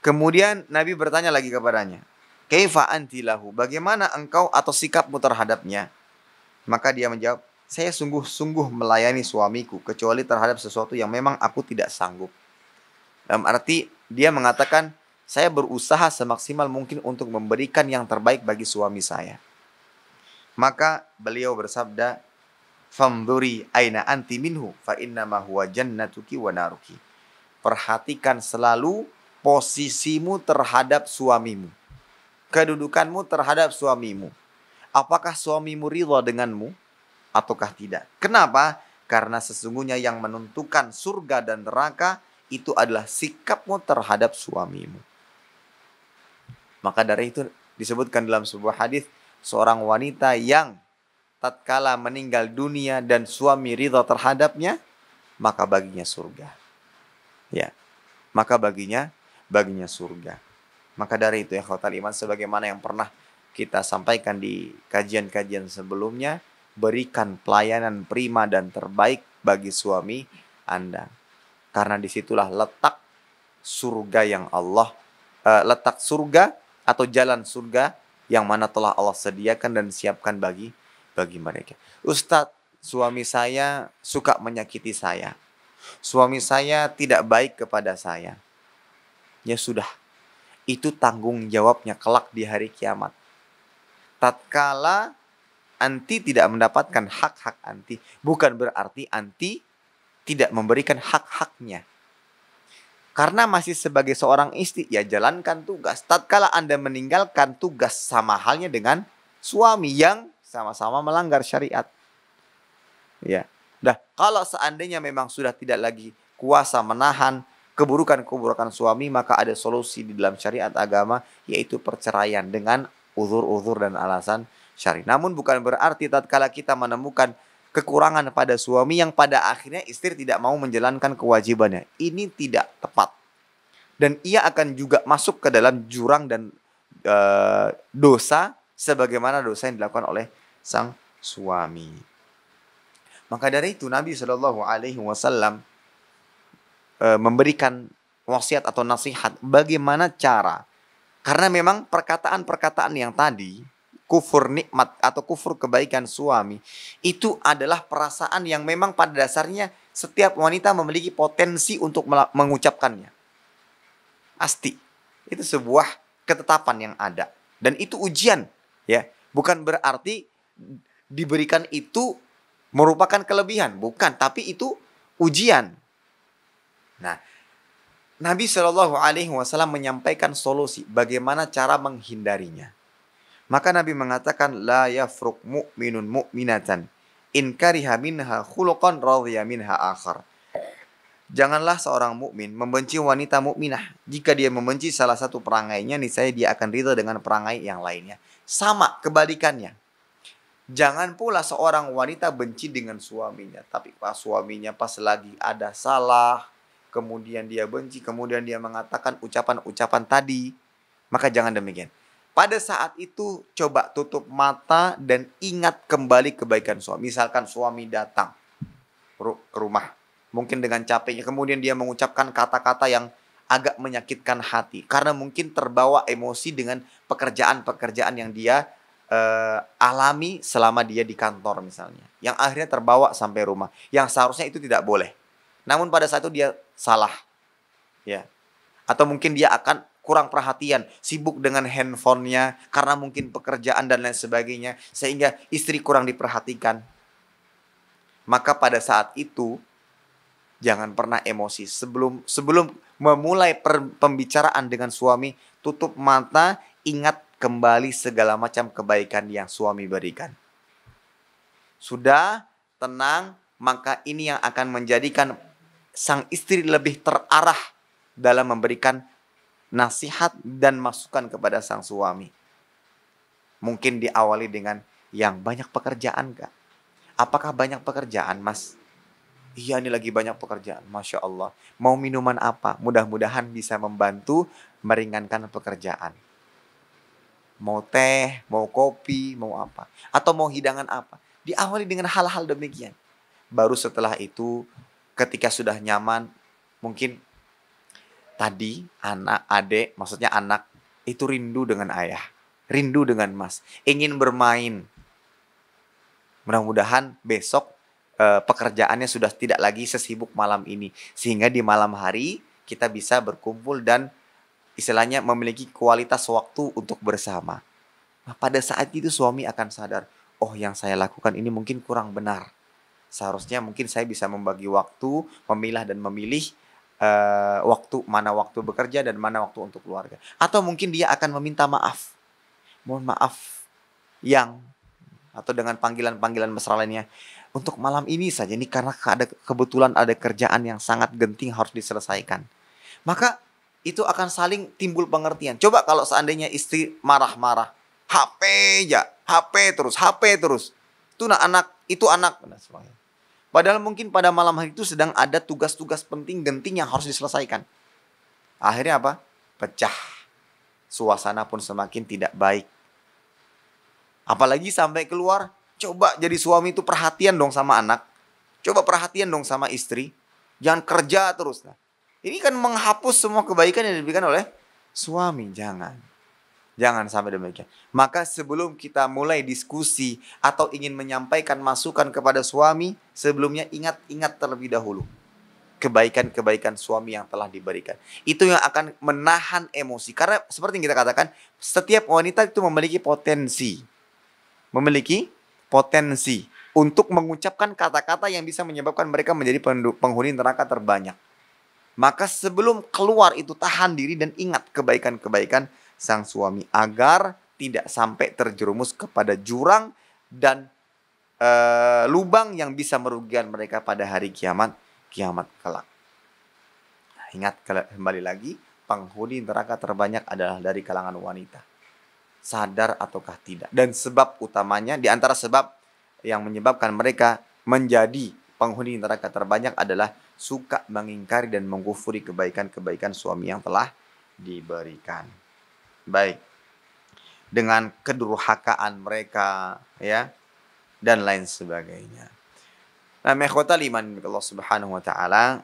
Kemudian Nabi bertanya lagi kepadanya, "Kaifa anti lahu? Bagaimana engkau atau sikapmu terhadapnya?" Maka dia menjawab, "Saya sungguh-sungguh melayani suamiku kecuali terhadap sesuatu yang memang aku tidak sanggup." Dalam arti dia mengatakan, saya berusaha semaksimal mungkin untuk memberikan yang terbaik bagi suami saya. Maka beliau bersabda, "Famduri aina anti minhu fa inna ma huwa jannatuki wa naruki." Perhatikan selalu posisimu terhadap suamimu. Kedudukanmu terhadap suamimu. Apakah suamimu ridha denganmu ataukah tidak? Kenapa? Karena sesungguhnya yang menentukan surga dan neraka itu adalah sikapmu terhadap suamimu. Maka dari itu disebutkan dalam sebuah hadis seorang wanita yang tatkala meninggal dunia dan suami ridho terhadapnya, maka baginya surga. Ya, maka baginya baginya surga. Maka dari itu ya khotbah iman sebagaimana yang pernah kita sampaikan di kajian-kajian sebelumnya, berikan pelayanan prima dan terbaik bagi suami Anda. Karena disitulah letak surga yang Allah, eh, letak surga atau jalan surga yang mana telah Allah sediakan dan siapkan bagi bagi mereka. Ustadz, suami saya suka menyakiti saya. Suami saya tidak baik kepada saya. Ya sudah, itu tanggung jawabnya kelak di hari kiamat. Tatkala anti tidak mendapatkan hak-hak anti, bukan berarti anti tidak memberikan hak-haknya. Karena masih sebagai seorang istri, ya jalankan tugas. Tatkala Anda meninggalkan tugas sama halnya dengan suami yang sama-sama melanggar syariat. Ya. Dah, kalau seandainya memang sudah tidak lagi kuasa menahan keburukan-keburukan suami, maka ada solusi di dalam syariat agama yaitu perceraian dengan uzur-uzur dan alasan syari. Namun bukan berarti tatkala kita menemukan kekurangan pada suami yang pada akhirnya istri tidak mau menjalankan kewajibannya. Ini tidak tepat. Dan ia akan juga masuk ke dalam jurang dan e, dosa sebagaimana dosa yang dilakukan oleh sang suami. Maka dari itu Nabi Shallallahu Alaihi Wasallam e, memberikan wasiat atau nasihat bagaimana cara. Karena memang perkataan-perkataan yang tadi kufur nikmat atau kufur kebaikan suami itu adalah perasaan yang memang pada dasarnya setiap wanita memiliki potensi untuk mengucapkannya. Pasti. Itu sebuah ketetapan yang ada dan itu ujian ya. Bukan berarti diberikan itu merupakan kelebihan, bukan, tapi itu ujian. Nah, Nabi Shallallahu alaihi wasallam menyampaikan solusi bagaimana cara menghindarinya. Maka Nabi mengatakan la yafruq mu'minun mu'minatan in kariha minha khuluqan radhiya minha akhar. Janganlah seorang mukmin membenci wanita mukminah. Jika dia membenci salah satu perangainya, niscaya dia akan ridha dengan perangai yang lainnya. Sama kebalikannya. Jangan pula seorang wanita benci dengan suaminya, tapi pas suaminya pas lagi ada salah, kemudian dia benci, kemudian dia mengatakan ucapan-ucapan tadi, maka jangan demikian. Pada saat itu coba tutup mata dan ingat kembali kebaikan suami. Misalkan suami datang ke rumah, mungkin dengan capeknya kemudian dia mengucapkan kata-kata yang agak menyakitkan hati karena mungkin terbawa emosi dengan pekerjaan-pekerjaan yang dia uh, alami selama dia di kantor misalnya yang akhirnya terbawa sampai rumah yang seharusnya itu tidak boleh namun pada saat itu dia salah ya atau mungkin dia akan kurang perhatian, sibuk dengan handphonenya karena mungkin pekerjaan dan lain sebagainya, sehingga istri kurang diperhatikan. Maka pada saat itu jangan pernah emosi sebelum sebelum memulai per, pembicaraan dengan suami, tutup mata, ingat kembali segala macam kebaikan yang suami berikan. Sudah tenang, maka ini yang akan menjadikan sang istri lebih terarah dalam memberikan nasihat dan masukan kepada sang suami. Mungkin diawali dengan yang banyak pekerjaan gak? Apakah banyak pekerjaan mas? Iya ini lagi banyak pekerjaan, Masya Allah. Mau minuman apa? Mudah-mudahan bisa membantu meringankan pekerjaan. Mau teh, mau kopi, mau apa. Atau mau hidangan apa. Diawali dengan hal-hal demikian. Baru setelah itu ketika sudah nyaman, mungkin tadi anak adik maksudnya anak itu rindu dengan ayah rindu dengan mas ingin bermain mudah-mudahan besok eh, pekerjaannya sudah tidak lagi sesibuk malam ini sehingga di malam hari kita bisa berkumpul dan istilahnya memiliki kualitas waktu untuk bersama nah, pada saat itu suami akan sadar oh yang saya lakukan ini mungkin kurang benar seharusnya mungkin saya bisa membagi waktu, memilah dan memilih uh, waktu mana waktu bekerja dan mana waktu untuk keluarga. Atau mungkin dia akan meminta maaf. Mohon maaf yang atau dengan panggilan-panggilan mesra lainnya untuk malam ini saja ini karena ada kebetulan ada kerjaan yang sangat genting harus diselesaikan. Maka itu akan saling timbul pengertian. Coba kalau seandainya istri marah-marah, HP ya, HP terus, HP terus. Itu anak, itu anak, Nah, Padahal mungkin pada malam hari itu sedang ada tugas-tugas penting genting yang harus diselesaikan. Akhirnya apa? Pecah. Suasana pun semakin tidak baik. Apalagi sampai keluar, coba jadi suami itu perhatian dong sama anak. Coba perhatian dong sama istri. Jangan kerja terus. Nah, ini kan menghapus semua kebaikan yang diberikan oleh suami. Jangan. Jangan sampai demikian. Maka sebelum kita mulai diskusi atau ingin menyampaikan masukan kepada suami, sebelumnya ingat-ingat terlebih dahulu kebaikan-kebaikan suami yang telah diberikan. Itu yang akan menahan emosi. Karena seperti yang kita katakan, setiap wanita itu memiliki potensi. Memiliki potensi untuk mengucapkan kata-kata yang bisa menyebabkan mereka menjadi penghuni neraka terbanyak. Maka sebelum keluar itu tahan diri dan ingat kebaikan-kebaikan sang suami agar tidak sampai terjerumus kepada jurang dan e, lubang yang bisa merugikan mereka pada hari kiamat kiamat kelak. Nah, ingat kembali lagi penghuni neraka terbanyak adalah dari kalangan wanita. Sadar ataukah tidak. Dan sebab utamanya di antara sebab yang menyebabkan mereka menjadi penghuni neraka terbanyak adalah suka mengingkari dan mengkufuri kebaikan-kebaikan suami yang telah diberikan baik dengan kedurhakaan mereka ya dan lain sebagainya. Nah, mekhota liman Allah Subhanahu wa taala,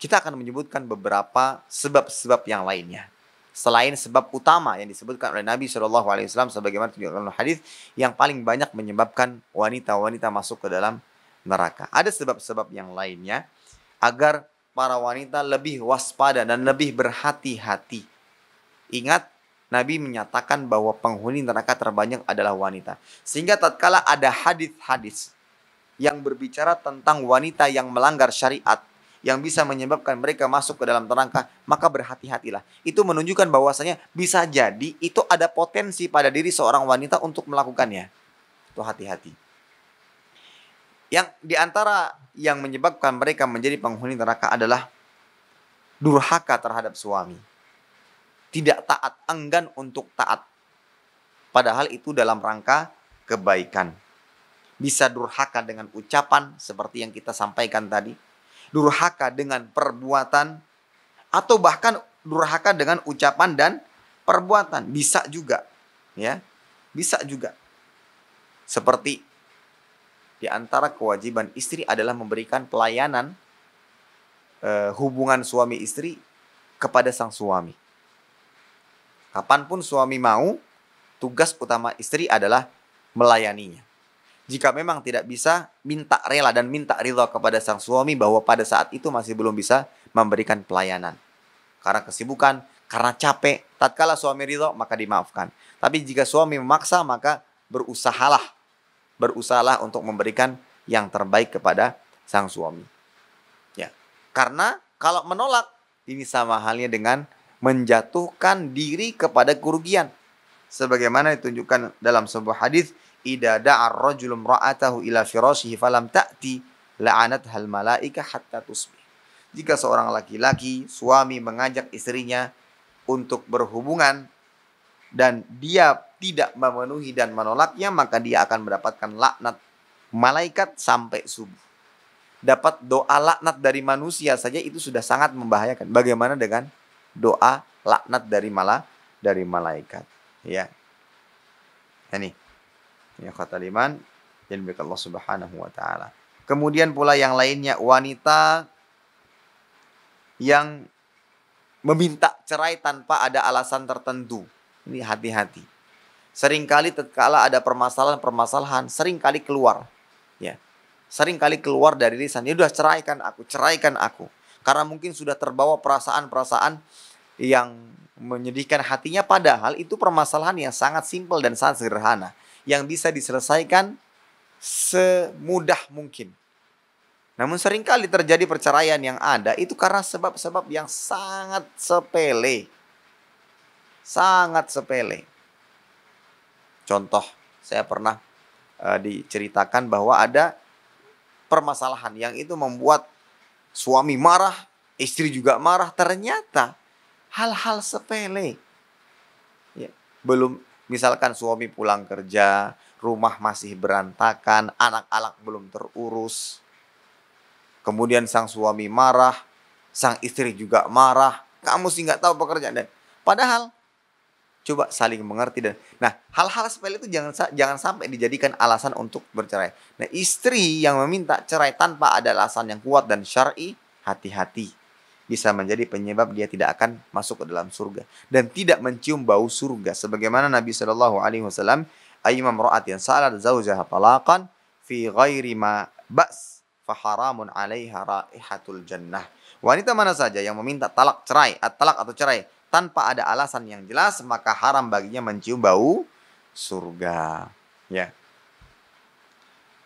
kita akan menyebutkan beberapa sebab-sebab yang lainnya. Selain sebab utama yang disebutkan oleh Nabi Shallallahu Alaihi Wasallam sebagaimana dalam hadis yang paling banyak menyebabkan wanita-wanita masuk ke dalam neraka. Ada sebab-sebab yang lainnya agar para wanita lebih waspada dan lebih berhati-hati. Ingat Nabi menyatakan bahwa penghuni neraka terbanyak adalah wanita. Sehingga tatkala ada hadis-hadis yang berbicara tentang wanita yang melanggar syariat yang bisa menyebabkan mereka masuk ke dalam neraka, maka berhati-hatilah. Itu menunjukkan bahwasanya bisa jadi itu ada potensi pada diri seorang wanita untuk melakukannya. Itu hati-hati. Yang diantara yang menyebabkan mereka menjadi penghuni neraka adalah durhaka terhadap suami tidak taat, enggan untuk taat. Padahal itu dalam rangka kebaikan. Bisa durhaka dengan ucapan seperti yang kita sampaikan tadi. Durhaka dengan perbuatan. Atau bahkan durhaka dengan ucapan dan perbuatan. Bisa juga. ya Bisa juga. Seperti di antara kewajiban istri adalah memberikan pelayanan eh, hubungan suami istri kepada sang suami. Kapanpun suami mau, tugas utama istri adalah melayaninya. Jika memang tidak bisa, minta rela dan minta ridho kepada sang suami bahwa pada saat itu masih belum bisa memberikan pelayanan. Karena kesibukan, karena capek, tatkala suami ridho maka dimaafkan. Tapi jika suami memaksa maka berusahalah, berusahalah untuk memberikan yang terbaik kepada sang suami. Ya, karena kalau menolak ini sama halnya dengan menjatuhkan diri kepada kerugian. Sebagaimana ditunjukkan dalam sebuah hadis, idada ar-rajulu ila firasihi falam ta'ti la'anat hal malaika hatta tusbih." Jika seorang laki-laki suami mengajak istrinya untuk berhubungan dan dia tidak memenuhi dan menolaknya, maka dia akan mendapatkan laknat malaikat sampai subuh. Dapat doa laknat dari manusia saja itu sudah sangat membahayakan. Bagaimana dengan doa laknat dari malah dari malaikat. Ya. Ini. Ya kata liman yang Allah Subhanahu wa taala. Kemudian pula yang lainnya wanita yang meminta cerai tanpa ada alasan tertentu. Ini hati-hati. Seringkali terkala ada permasalahan-permasalahan, seringkali keluar. Ya. Seringkali keluar dari lisan, ya udah ceraikan aku, ceraikan aku karena mungkin sudah terbawa perasaan-perasaan yang menyedihkan hatinya padahal itu permasalahan yang sangat simpel dan sangat sederhana yang bisa diselesaikan semudah mungkin. Namun seringkali terjadi perceraian yang ada itu karena sebab-sebab yang sangat sepele. Sangat sepele. Contoh, saya pernah uh, diceritakan bahwa ada permasalahan yang itu membuat Suami marah, istri juga marah. Ternyata hal-hal sepele. Ya, belum misalkan suami pulang kerja, rumah masih berantakan, anak-anak belum terurus. Kemudian sang suami marah, sang istri juga marah. Kamu sih nggak tahu pekerjaan. Padahal coba saling mengerti dan nah hal-hal sepele itu jangan jangan sampai dijadikan alasan untuk bercerai. Nah, istri yang meminta cerai tanpa ada alasan yang kuat dan syar'i, hati-hati. Bisa menjadi penyebab dia tidak akan masuk ke dalam surga dan tidak mencium bau surga sebagaimana Nabi Shallallahu alaihi wasallam roat yang salat zaujaha talakan fi ghairi ma ba's faharamun 'alaiha raihatul jannah. Wanita mana saja yang meminta talak cerai, atau talak atau cerai tanpa ada alasan yang jelas maka haram baginya mencium bau surga. Ya.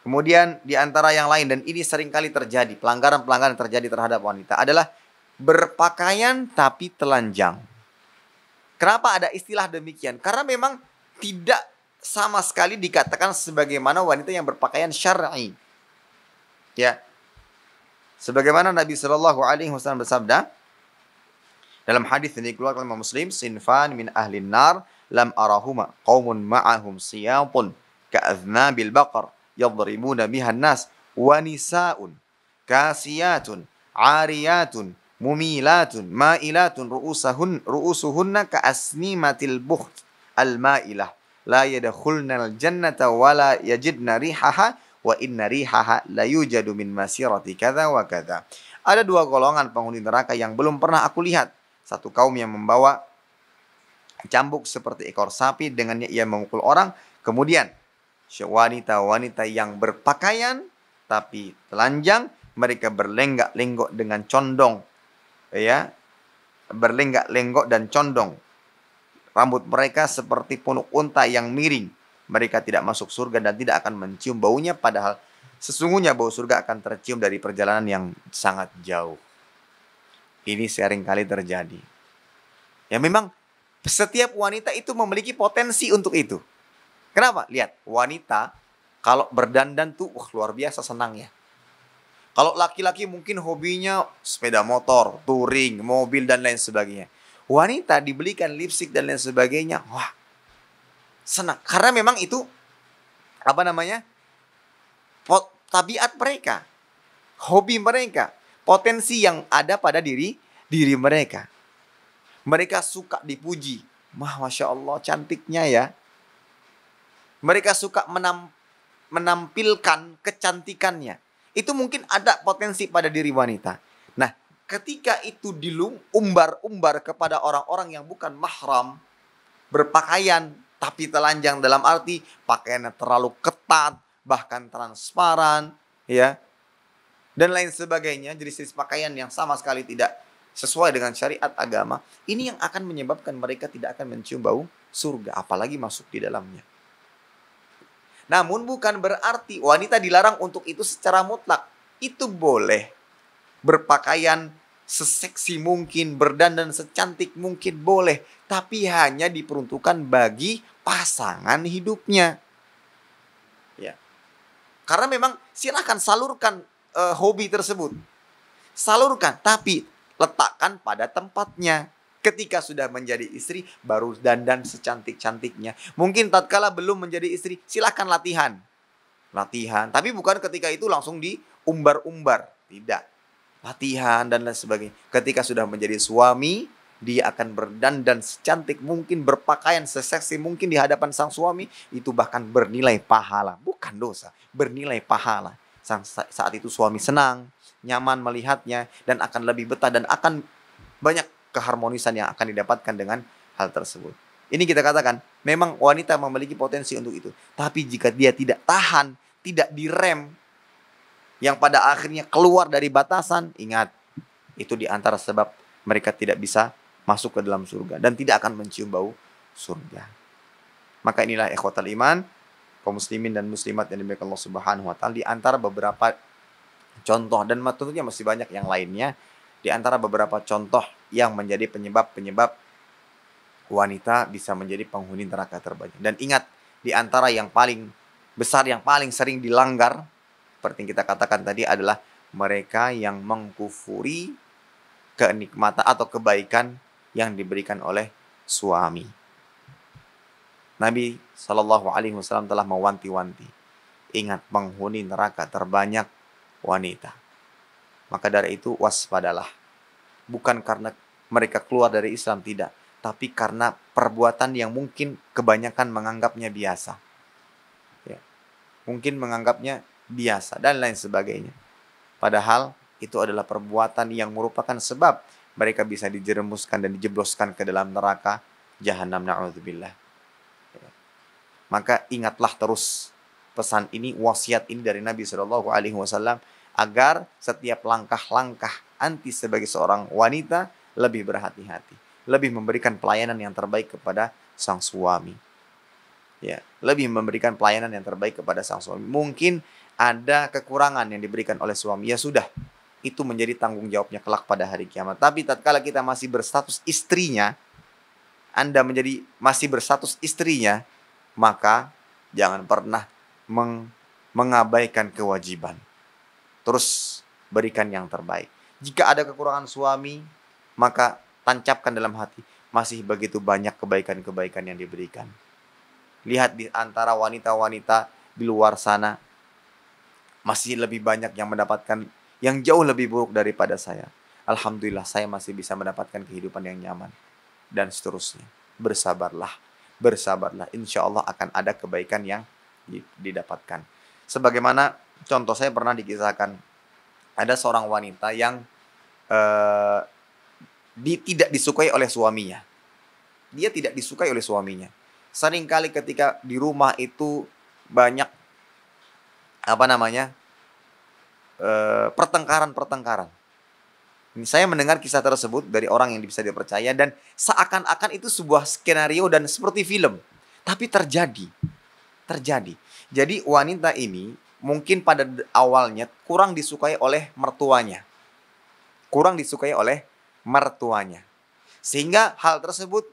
Kemudian di antara yang lain dan ini seringkali terjadi pelanggaran-pelanggaran terjadi terhadap wanita adalah berpakaian tapi telanjang. Kenapa ada istilah demikian? Karena memang tidak sama sekali dikatakan sebagaimana wanita yang berpakaian syar'i. Ya. Sebagaimana Nabi Shallallahu alaihi wasallam bersabda, dalam hadis ini keluar oleh Muslim, sinfan min ahli nar lam arahuma qaumun ma'ahum siyatun bil baqar yadribuna biha nas wa nisaun kasiyatun ariyatun mumilatun ma'ilatun ru'usahun ru'usuhunna ka'asnimatil bukht al-ma'ilah la yadkhulna al-jannata wa la yajidna rihaha wa inna rihaha la yujadu min masirati kadza wa kadza. Ada dua golongan penghuni neraka yang belum pernah aku lihat satu kaum yang membawa cambuk seperti ekor sapi, dengannya ia memukul orang. Kemudian wanita-wanita yang berpakaian tapi telanjang, mereka berlenggak-lenggok dengan condong. Ya, berlenggak-lenggok dan condong. Rambut mereka seperti punuk unta yang miring. Mereka tidak masuk surga dan tidak akan mencium baunya padahal sesungguhnya bau surga akan tercium dari perjalanan yang sangat jauh. Ini sering kali terjadi. Ya memang setiap wanita itu memiliki potensi untuk itu. Kenapa? Lihat, wanita kalau berdandan tuh wah luar biasa senangnya. Kalau laki-laki mungkin hobinya sepeda motor, touring, mobil dan lain sebagainya. Wanita dibelikan lipstick dan lain sebagainya, wah senang. Karena memang itu apa namanya? tabiat mereka, hobi mereka, potensi yang ada pada diri diri mereka. Mereka suka dipuji. Wah, Masya Allah, cantiknya ya. Mereka suka menam, menampilkan kecantikannya. Itu mungkin ada potensi pada diri wanita. Nah, ketika itu dilung umbar-umbar kepada orang-orang yang bukan mahram, berpakaian tapi telanjang dalam arti pakaiannya terlalu ketat, bahkan transparan, ya dan lain sebagainya, jenis-jenis pakaian yang sama sekali tidak sesuai dengan syariat agama, ini yang akan menyebabkan mereka tidak akan mencium bau surga, apalagi masuk di dalamnya. Namun bukan berarti wanita dilarang untuk itu secara mutlak. Itu boleh. Berpakaian seseksi mungkin, berdandan secantik mungkin boleh. Tapi hanya diperuntukkan bagi pasangan hidupnya. Ya. Karena memang silahkan salurkan uh, hobi tersebut. Salurkan, tapi letakkan pada tempatnya. Ketika sudah menjadi istri, baru dandan secantik-cantiknya. Mungkin tatkala belum menjadi istri, silahkan latihan. Latihan, tapi bukan ketika itu langsung diumbar-umbar. Tidak. Latihan dan lain sebagainya. Ketika sudah menjadi suami, dia akan berdandan secantik mungkin, berpakaian seseksi mungkin di hadapan sang suami, itu bahkan bernilai pahala, bukan dosa, bernilai pahala saat itu suami senang, nyaman melihatnya, dan akan lebih betah, dan akan banyak keharmonisan yang akan didapatkan dengan hal tersebut. Ini kita katakan, memang wanita memiliki potensi untuk itu. Tapi jika dia tidak tahan, tidak direm, yang pada akhirnya keluar dari batasan, ingat, itu di antara sebab mereka tidak bisa masuk ke dalam surga dan tidak akan mencium bau surga. Maka inilah ikhwatal iman, kaum muslimin dan muslimat yang diberikan Allah Subhanahu wa taala di antara beberapa contoh dan tentunya masih banyak yang lainnya di antara beberapa contoh yang menjadi penyebab-penyebab wanita bisa menjadi penghuni neraka terbanyak. Dan ingat, di antara yang paling besar yang paling sering dilanggar seperti yang kita katakan tadi adalah mereka yang mengkufuri kenikmatan atau kebaikan yang diberikan oleh suami. Nabi Shallallahu Alaihi Wasallam telah mewanti-wanti. Ingat penghuni neraka terbanyak wanita. Maka dari itu waspadalah. Bukan karena mereka keluar dari Islam tidak, tapi karena perbuatan yang mungkin kebanyakan menganggapnya biasa. Ya. Mungkin menganggapnya biasa dan lain sebagainya. Padahal itu adalah perbuatan yang merupakan sebab mereka bisa dijerumuskan dan dijebloskan ke dalam neraka jahanam naudzubillah maka ingatlah terus pesan ini, wasiat ini dari Nabi Shallallahu Alaihi Wasallam agar setiap langkah-langkah anti sebagai seorang wanita lebih berhati-hati, lebih memberikan pelayanan yang terbaik kepada sang suami. Ya, lebih memberikan pelayanan yang terbaik kepada sang suami. Mungkin ada kekurangan yang diberikan oleh suami, ya sudah, itu menjadi tanggung jawabnya kelak pada hari kiamat. Tapi tatkala kita masih berstatus istrinya, Anda menjadi masih berstatus istrinya, maka jangan pernah meng mengabaikan kewajiban. Terus berikan yang terbaik. Jika ada kekurangan suami, maka tancapkan dalam hati masih begitu banyak kebaikan-kebaikan yang diberikan. Lihat di antara wanita-wanita di luar sana masih lebih banyak yang mendapatkan yang jauh lebih buruk daripada saya. Alhamdulillah saya masih bisa mendapatkan kehidupan yang nyaman dan seterusnya. Bersabarlah bersabarlah. Insya Allah akan ada kebaikan yang didapatkan. Sebagaimana contoh saya pernah dikisahkan, ada seorang wanita yang eh, di, tidak disukai oleh suaminya. Dia tidak disukai oleh suaminya. Seringkali ketika di rumah itu banyak apa namanya pertengkaran eh, pertengkaran-pertengkaran saya mendengar kisah tersebut dari orang yang bisa dipercaya dan seakan-akan itu sebuah skenario dan seperti film. Tapi terjadi. Terjadi. Jadi wanita ini mungkin pada awalnya kurang disukai oleh mertuanya. Kurang disukai oleh mertuanya. Sehingga hal tersebut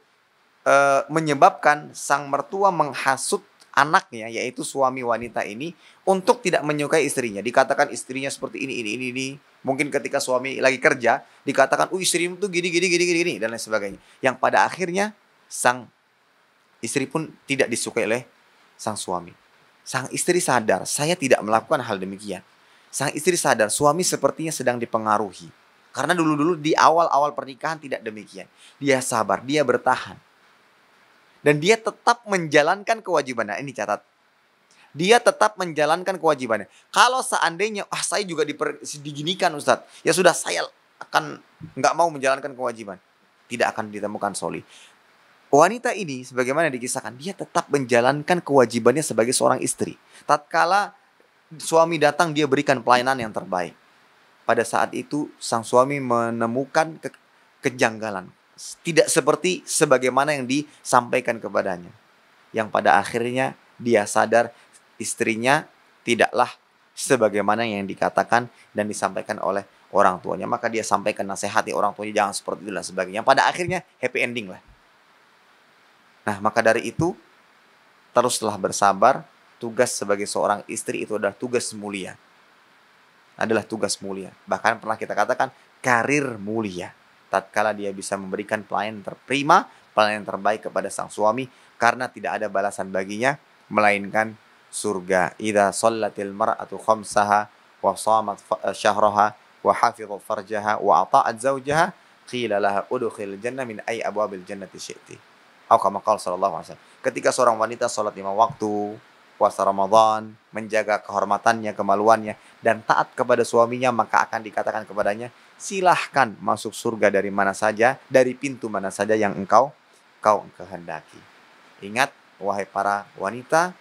eh, menyebabkan sang mertua menghasut anaknya yaitu suami wanita ini untuk tidak menyukai istrinya. Dikatakan istrinya seperti ini ini ini ini Mungkin ketika suami lagi kerja dikatakan, "Uh, istrimu tuh gini gini gini gini dan lain sebagainya." Yang pada akhirnya sang istri pun tidak disukai oleh sang suami. Sang istri sadar, saya tidak melakukan hal demikian. Sang istri sadar, suami sepertinya sedang dipengaruhi. Karena dulu-dulu di awal-awal pernikahan tidak demikian. Dia sabar, dia bertahan. Dan dia tetap menjalankan kewajibannya. Ini catat, dia tetap menjalankan kewajibannya. Kalau seandainya ah saya juga diper, diginikan Ustadz, ya sudah saya akan nggak mau menjalankan kewajiban, tidak akan ditemukan soli. Wanita ini sebagaimana dikisahkan, dia tetap menjalankan kewajibannya sebagai seorang istri. Tatkala suami datang, dia berikan pelayanan yang terbaik. Pada saat itu, sang suami menemukan ke kejanggalan. Tidak seperti sebagaimana yang disampaikan kepadanya. Yang pada akhirnya dia sadar istrinya tidaklah sebagaimana yang dikatakan dan disampaikan oleh orang tuanya. Maka dia sampaikan nasihati orang tuanya jangan seperti itu dan sebagainya. Pada akhirnya happy ending lah. Nah maka dari itu teruslah bersabar. Tugas sebagai seorang istri itu adalah tugas mulia. Adalah tugas mulia. Bahkan pernah kita katakan karir mulia. Tatkala dia bisa memberikan pelayan terprima, pelayan terbaik kepada sang suami karena tidak ada balasan baginya melainkan surga. Idza shallatil mar'atu khamsaha wa shamat eh, syahraha wa hafizat farjaha wa ata'at zawjaha qila laha udkhil jannah min ay abwabil jannati syi'ti. Atau kama qala sallallahu alaihi wasallam. Ketika seorang wanita salat lima waktu, puasa Ramadan, menjaga kehormatannya, kemaluannya, dan taat kepada suaminya, maka akan dikatakan kepadanya, silahkan masuk surga dari mana saja, dari pintu mana saja yang engkau kau kehendaki. Ingat, wahai para wanita,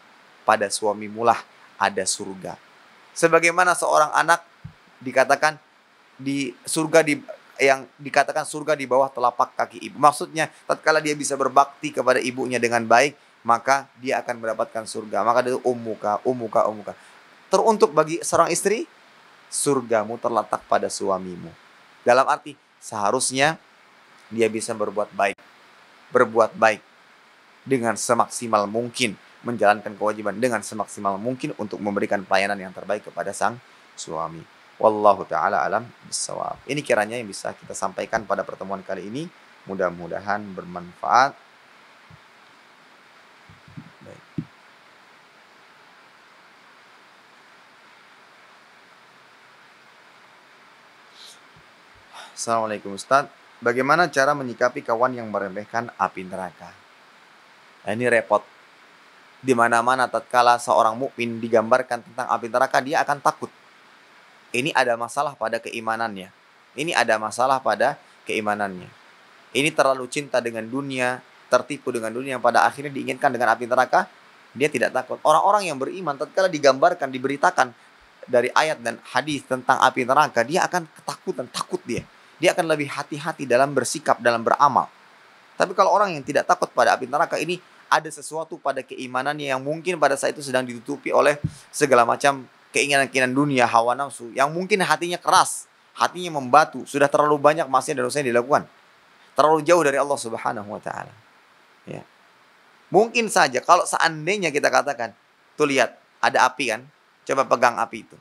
suamimu lah ada surga. Sebagaimana seorang anak dikatakan di surga di yang dikatakan surga di bawah telapak kaki ibu. Maksudnya tatkala dia bisa berbakti kepada ibunya dengan baik, maka dia akan mendapatkan surga. Maka itu umuka, oh, umuka, oh, umuka. Oh, Teruntuk bagi seorang istri, surgamu terletak pada suamimu. Dalam arti seharusnya dia bisa berbuat baik. Berbuat baik dengan semaksimal mungkin menjalankan kewajiban dengan semaksimal mungkin untuk memberikan pelayanan yang terbaik kepada sang suami. Wallahu taala alam bisawab. Ini kiranya yang bisa kita sampaikan pada pertemuan kali ini. Mudah-mudahan bermanfaat. Assalamualaikum Ustaz. Bagaimana cara menyikapi kawan yang meremehkan api neraka? Nah, ini repot di mana-mana tatkala seorang mukmin digambarkan tentang api neraka, dia akan takut. Ini ada masalah pada keimanannya. Ini ada masalah pada keimanannya. Ini terlalu cinta dengan dunia, tertipu dengan dunia yang pada akhirnya diinginkan dengan api neraka, dia tidak takut. Orang-orang yang beriman tatkala digambarkan, diberitakan dari ayat dan hadis tentang api neraka, dia akan ketakutan, takut dia. Dia akan lebih hati-hati dalam bersikap, dalam beramal. Tapi kalau orang yang tidak takut pada api neraka ini ada sesuatu pada keimanannya yang mungkin pada saat itu sedang ditutupi oleh segala macam keinginan-keinginan dunia, hawa nafsu yang mungkin hatinya keras, hatinya membatu, sudah terlalu banyak maksiat dan dosa yang dilakukan. Terlalu jauh dari Allah Subhanahu wa taala. Ya. Mungkin saja kalau seandainya kita katakan, tuh lihat, ada api kan? Coba pegang api itu.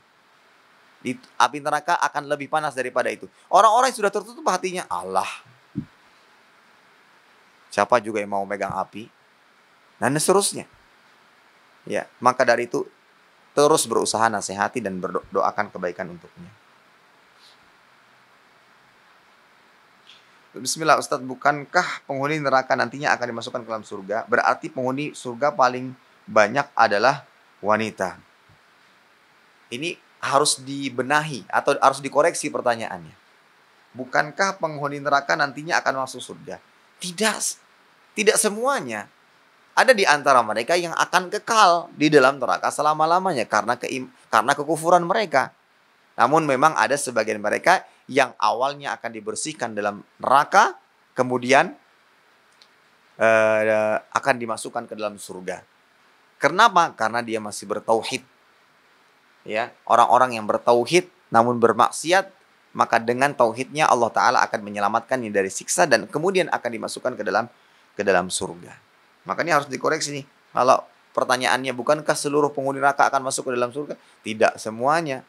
Di api neraka akan lebih panas daripada itu. Orang-orang sudah tertutup hatinya, Allah. Siapa juga yang mau megang api? dan seterusnya. Ya, maka dari itu terus berusaha nasihati dan berdoakan kebaikan untuknya. Bismillah Ustadz, bukankah penghuni neraka nantinya akan dimasukkan ke dalam surga? Berarti penghuni surga paling banyak adalah wanita. Ini harus dibenahi atau harus dikoreksi pertanyaannya. Bukankah penghuni neraka nantinya akan masuk surga? Tidak, tidak semuanya ada di antara mereka yang akan kekal di dalam neraka selama-lamanya karena ke, karena kekufuran mereka. Namun memang ada sebagian mereka yang awalnya akan dibersihkan dalam neraka, kemudian uh, akan dimasukkan ke dalam surga. Kenapa? Karena dia masih bertauhid. Ya, orang-orang yang bertauhid namun bermaksiat, maka dengan tauhidnya Allah taala akan menyelamatkannya dari siksa dan kemudian akan dimasukkan ke dalam ke dalam surga. Maka ini harus dikoreksi nih. Kalau pertanyaannya bukankah seluruh penghuni neraka akan masuk ke dalam surga? Tidak semuanya.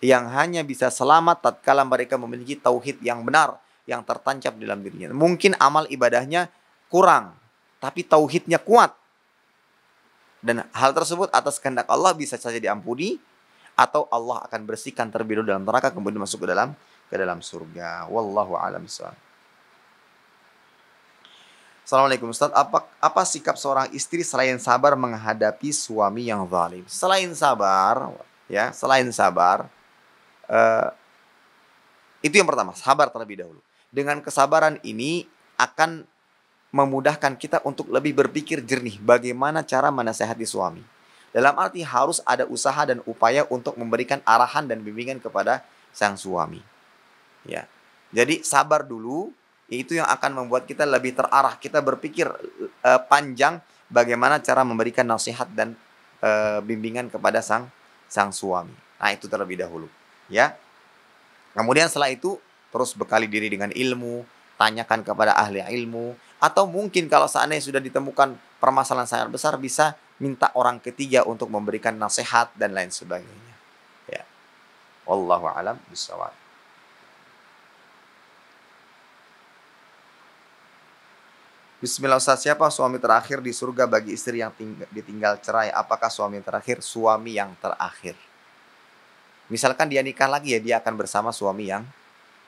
Yang hanya bisa selamat tatkala mereka memiliki tauhid yang benar yang tertancap di dalam dirinya. Mungkin amal ibadahnya kurang, tapi tauhidnya kuat. Dan hal tersebut atas kehendak Allah bisa saja diampuni atau Allah akan bersihkan terbiru dalam neraka kemudian masuk ke dalam ke dalam surga. Wallahu a'lam Assalamualaikum Ustaz, apa, apa sikap seorang istri selain sabar menghadapi suami yang zalim? Selain sabar, ya, selain sabar, uh, itu yang pertama, sabar terlebih dahulu. Dengan kesabaran ini akan memudahkan kita untuk lebih berpikir jernih bagaimana cara menasehati suami. Dalam arti harus ada usaha dan upaya untuk memberikan arahan dan bimbingan kepada sang suami. Ya. Jadi sabar dulu itu yang akan membuat kita lebih terarah kita berpikir uh, panjang bagaimana cara memberikan nasihat dan uh, bimbingan kepada sang sang suami nah itu terlebih dahulu ya kemudian setelah itu terus bekali diri dengan ilmu tanyakan kepada ahli ilmu atau mungkin kalau seandainya sudah ditemukan permasalahan sangat besar bisa minta orang ketiga untuk memberikan nasihat dan lain sebagainya ya wallahu alam bisawab Bismillah Ustaz, siapa suami terakhir di surga bagi istri yang ditinggal cerai? Apakah suami terakhir suami yang terakhir? Misalkan dia nikah lagi ya, dia akan bersama suami yang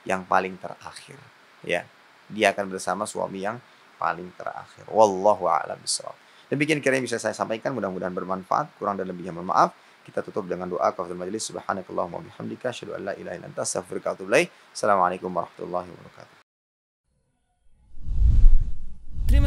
yang paling terakhir, ya. Dia akan bersama suami yang paling terakhir. Wallahu a'lam bishawab. Demikian kira yang bisa saya sampaikan, mudah-mudahan bermanfaat. Kurang dan lebihnya mohon maaf. Kita tutup dengan doa kafir majelis subhanakallahumma bihamdika asyhadu an la ilaha illa Assalamualaikum warahmatullahi wabarakatuh.